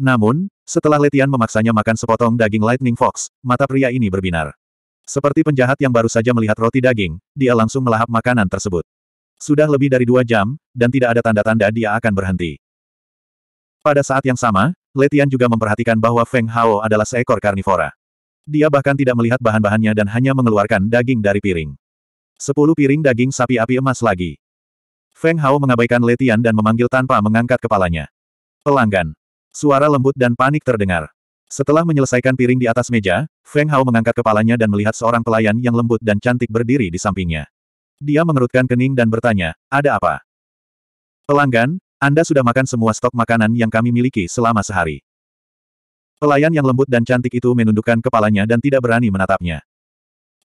Namun, setelah Letian memaksanya makan sepotong daging Lightning Fox, mata pria ini berbinar. Seperti penjahat yang baru saja melihat roti daging, dia langsung melahap makanan tersebut. Sudah lebih dari dua jam, dan tidak ada tanda-tanda dia akan berhenti. Pada saat yang sama, Letian juga memperhatikan bahwa Feng Hao adalah seekor karnivora. Dia bahkan tidak melihat bahan-bahannya dan hanya mengeluarkan daging dari piring. Sepuluh piring daging sapi api emas lagi. Feng Hao mengabaikan Letian dan memanggil tanpa mengangkat kepalanya. Pelanggan, Suara lembut dan panik terdengar. Setelah menyelesaikan piring di atas meja, Feng Hao mengangkat kepalanya dan melihat seorang pelayan yang lembut dan cantik berdiri di sampingnya. Dia mengerutkan kening dan bertanya, ada apa? Pelanggan, Anda sudah makan semua stok makanan yang kami miliki selama sehari. Pelayan yang lembut dan cantik itu menundukkan kepalanya dan tidak berani menatapnya.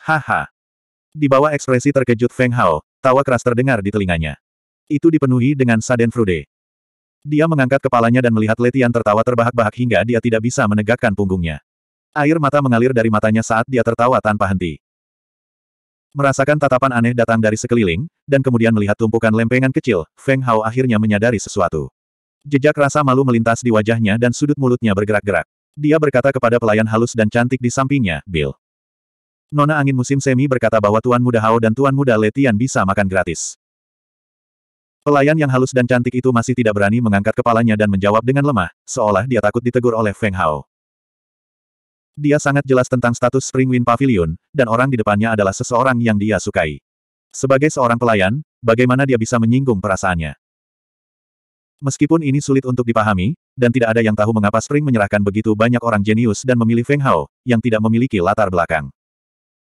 Haha. Di bawah ekspresi terkejut Feng Hao, tawa keras terdengar di telinganya. Itu dipenuhi dengan saden frude. Dia mengangkat kepalanya dan melihat Letian tertawa terbahak-bahak hingga dia tidak bisa menegakkan punggungnya. Air mata mengalir dari matanya saat dia tertawa tanpa henti. Merasakan tatapan aneh datang dari sekeliling, dan kemudian melihat tumpukan lempengan kecil, Feng Hao akhirnya menyadari sesuatu. Jejak rasa malu melintas di wajahnya dan sudut mulutnya bergerak-gerak. Dia berkata kepada pelayan halus dan cantik di sampingnya, Bill. Nona angin musim semi berkata bahwa Tuan Muda Hao dan Tuan Muda Letian bisa makan gratis. Pelayan yang halus dan cantik itu masih tidak berani mengangkat kepalanya dan menjawab dengan lemah, seolah dia takut ditegur oleh Feng Hao. Dia sangat jelas tentang status Springwind Pavilion, dan orang di depannya adalah seseorang yang dia sukai. Sebagai seorang pelayan, bagaimana dia bisa menyinggung perasaannya? Meskipun ini sulit untuk dipahami, dan tidak ada yang tahu mengapa Spring menyerahkan begitu banyak orang jenius dan memilih Feng Hao, yang tidak memiliki latar belakang.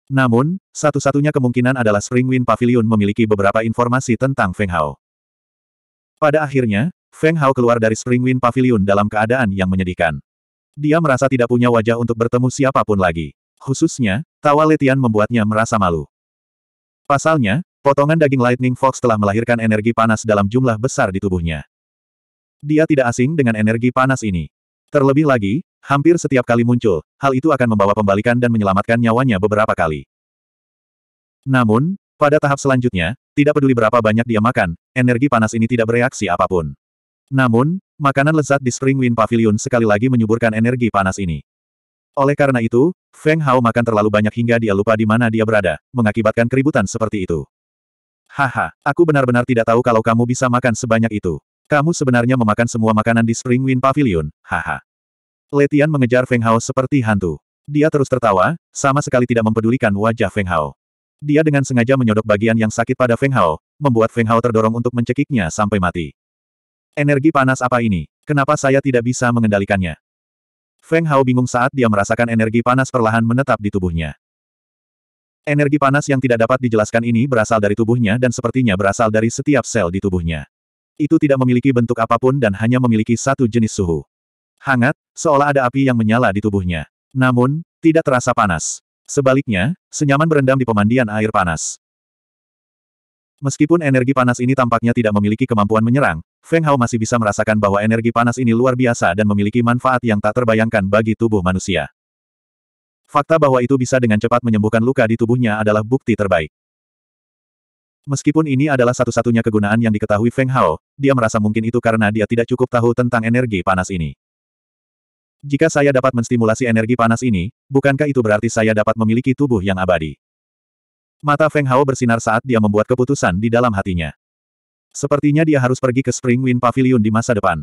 Namun, satu-satunya kemungkinan adalah Springwind Pavilion memiliki beberapa informasi tentang Feng Hao. Pada akhirnya, Feng Hao keluar dari Spring Wind Pavilion dalam keadaan yang menyedihkan. Dia merasa tidak punya wajah untuk bertemu siapapun lagi. Khususnya, tawa Letian membuatnya merasa malu. Pasalnya, potongan daging Lightning Fox telah melahirkan energi panas dalam jumlah besar di tubuhnya. Dia tidak asing dengan energi panas ini. Terlebih lagi, hampir setiap kali muncul, hal itu akan membawa pembalikan dan menyelamatkan nyawanya beberapa kali. Namun, pada tahap selanjutnya, tidak peduli berapa banyak dia makan, energi panas ini tidak bereaksi apapun. Namun, makanan lezat di Spring Wind Pavilion sekali lagi menyuburkan energi panas ini. Oleh karena itu, Feng Hao makan terlalu banyak hingga dia lupa di mana dia berada, mengakibatkan keributan seperti itu. Haha, aku benar-benar tidak tahu kalau kamu bisa makan sebanyak itu. Kamu sebenarnya memakan semua makanan di Spring Wind Pavilion, haha. Letian mengejar Feng Hao seperti hantu. Dia terus tertawa, sama sekali tidak mempedulikan wajah Feng Hao. Dia dengan sengaja menyodok bagian yang sakit pada Feng Hao, membuat Feng Hao terdorong untuk mencekiknya sampai mati. Energi panas apa ini? Kenapa saya tidak bisa mengendalikannya? Feng Hao bingung saat dia merasakan energi panas perlahan menetap di tubuhnya. Energi panas yang tidak dapat dijelaskan ini berasal dari tubuhnya dan sepertinya berasal dari setiap sel di tubuhnya. Itu tidak memiliki bentuk apapun dan hanya memiliki satu jenis suhu. Hangat, seolah ada api yang menyala di tubuhnya. Namun, tidak terasa panas. Sebaliknya, senyaman berendam di pemandian air panas. Meskipun energi panas ini tampaknya tidak memiliki kemampuan menyerang, Feng Hao masih bisa merasakan bahwa energi panas ini luar biasa dan memiliki manfaat yang tak terbayangkan bagi tubuh manusia. Fakta bahwa itu bisa dengan cepat menyembuhkan luka di tubuhnya adalah bukti terbaik. Meskipun ini adalah satu-satunya kegunaan yang diketahui Feng Hao, dia merasa mungkin itu karena dia tidak cukup tahu tentang energi panas ini. Jika saya dapat menstimulasi energi panas ini, bukankah itu berarti saya dapat memiliki tubuh yang abadi? Mata Feng Hao bersinar saat dia membuat keputusan di dalam hatinya. Sepertinya dia harus pergi ke Spring Wind Pavilion di masa depan.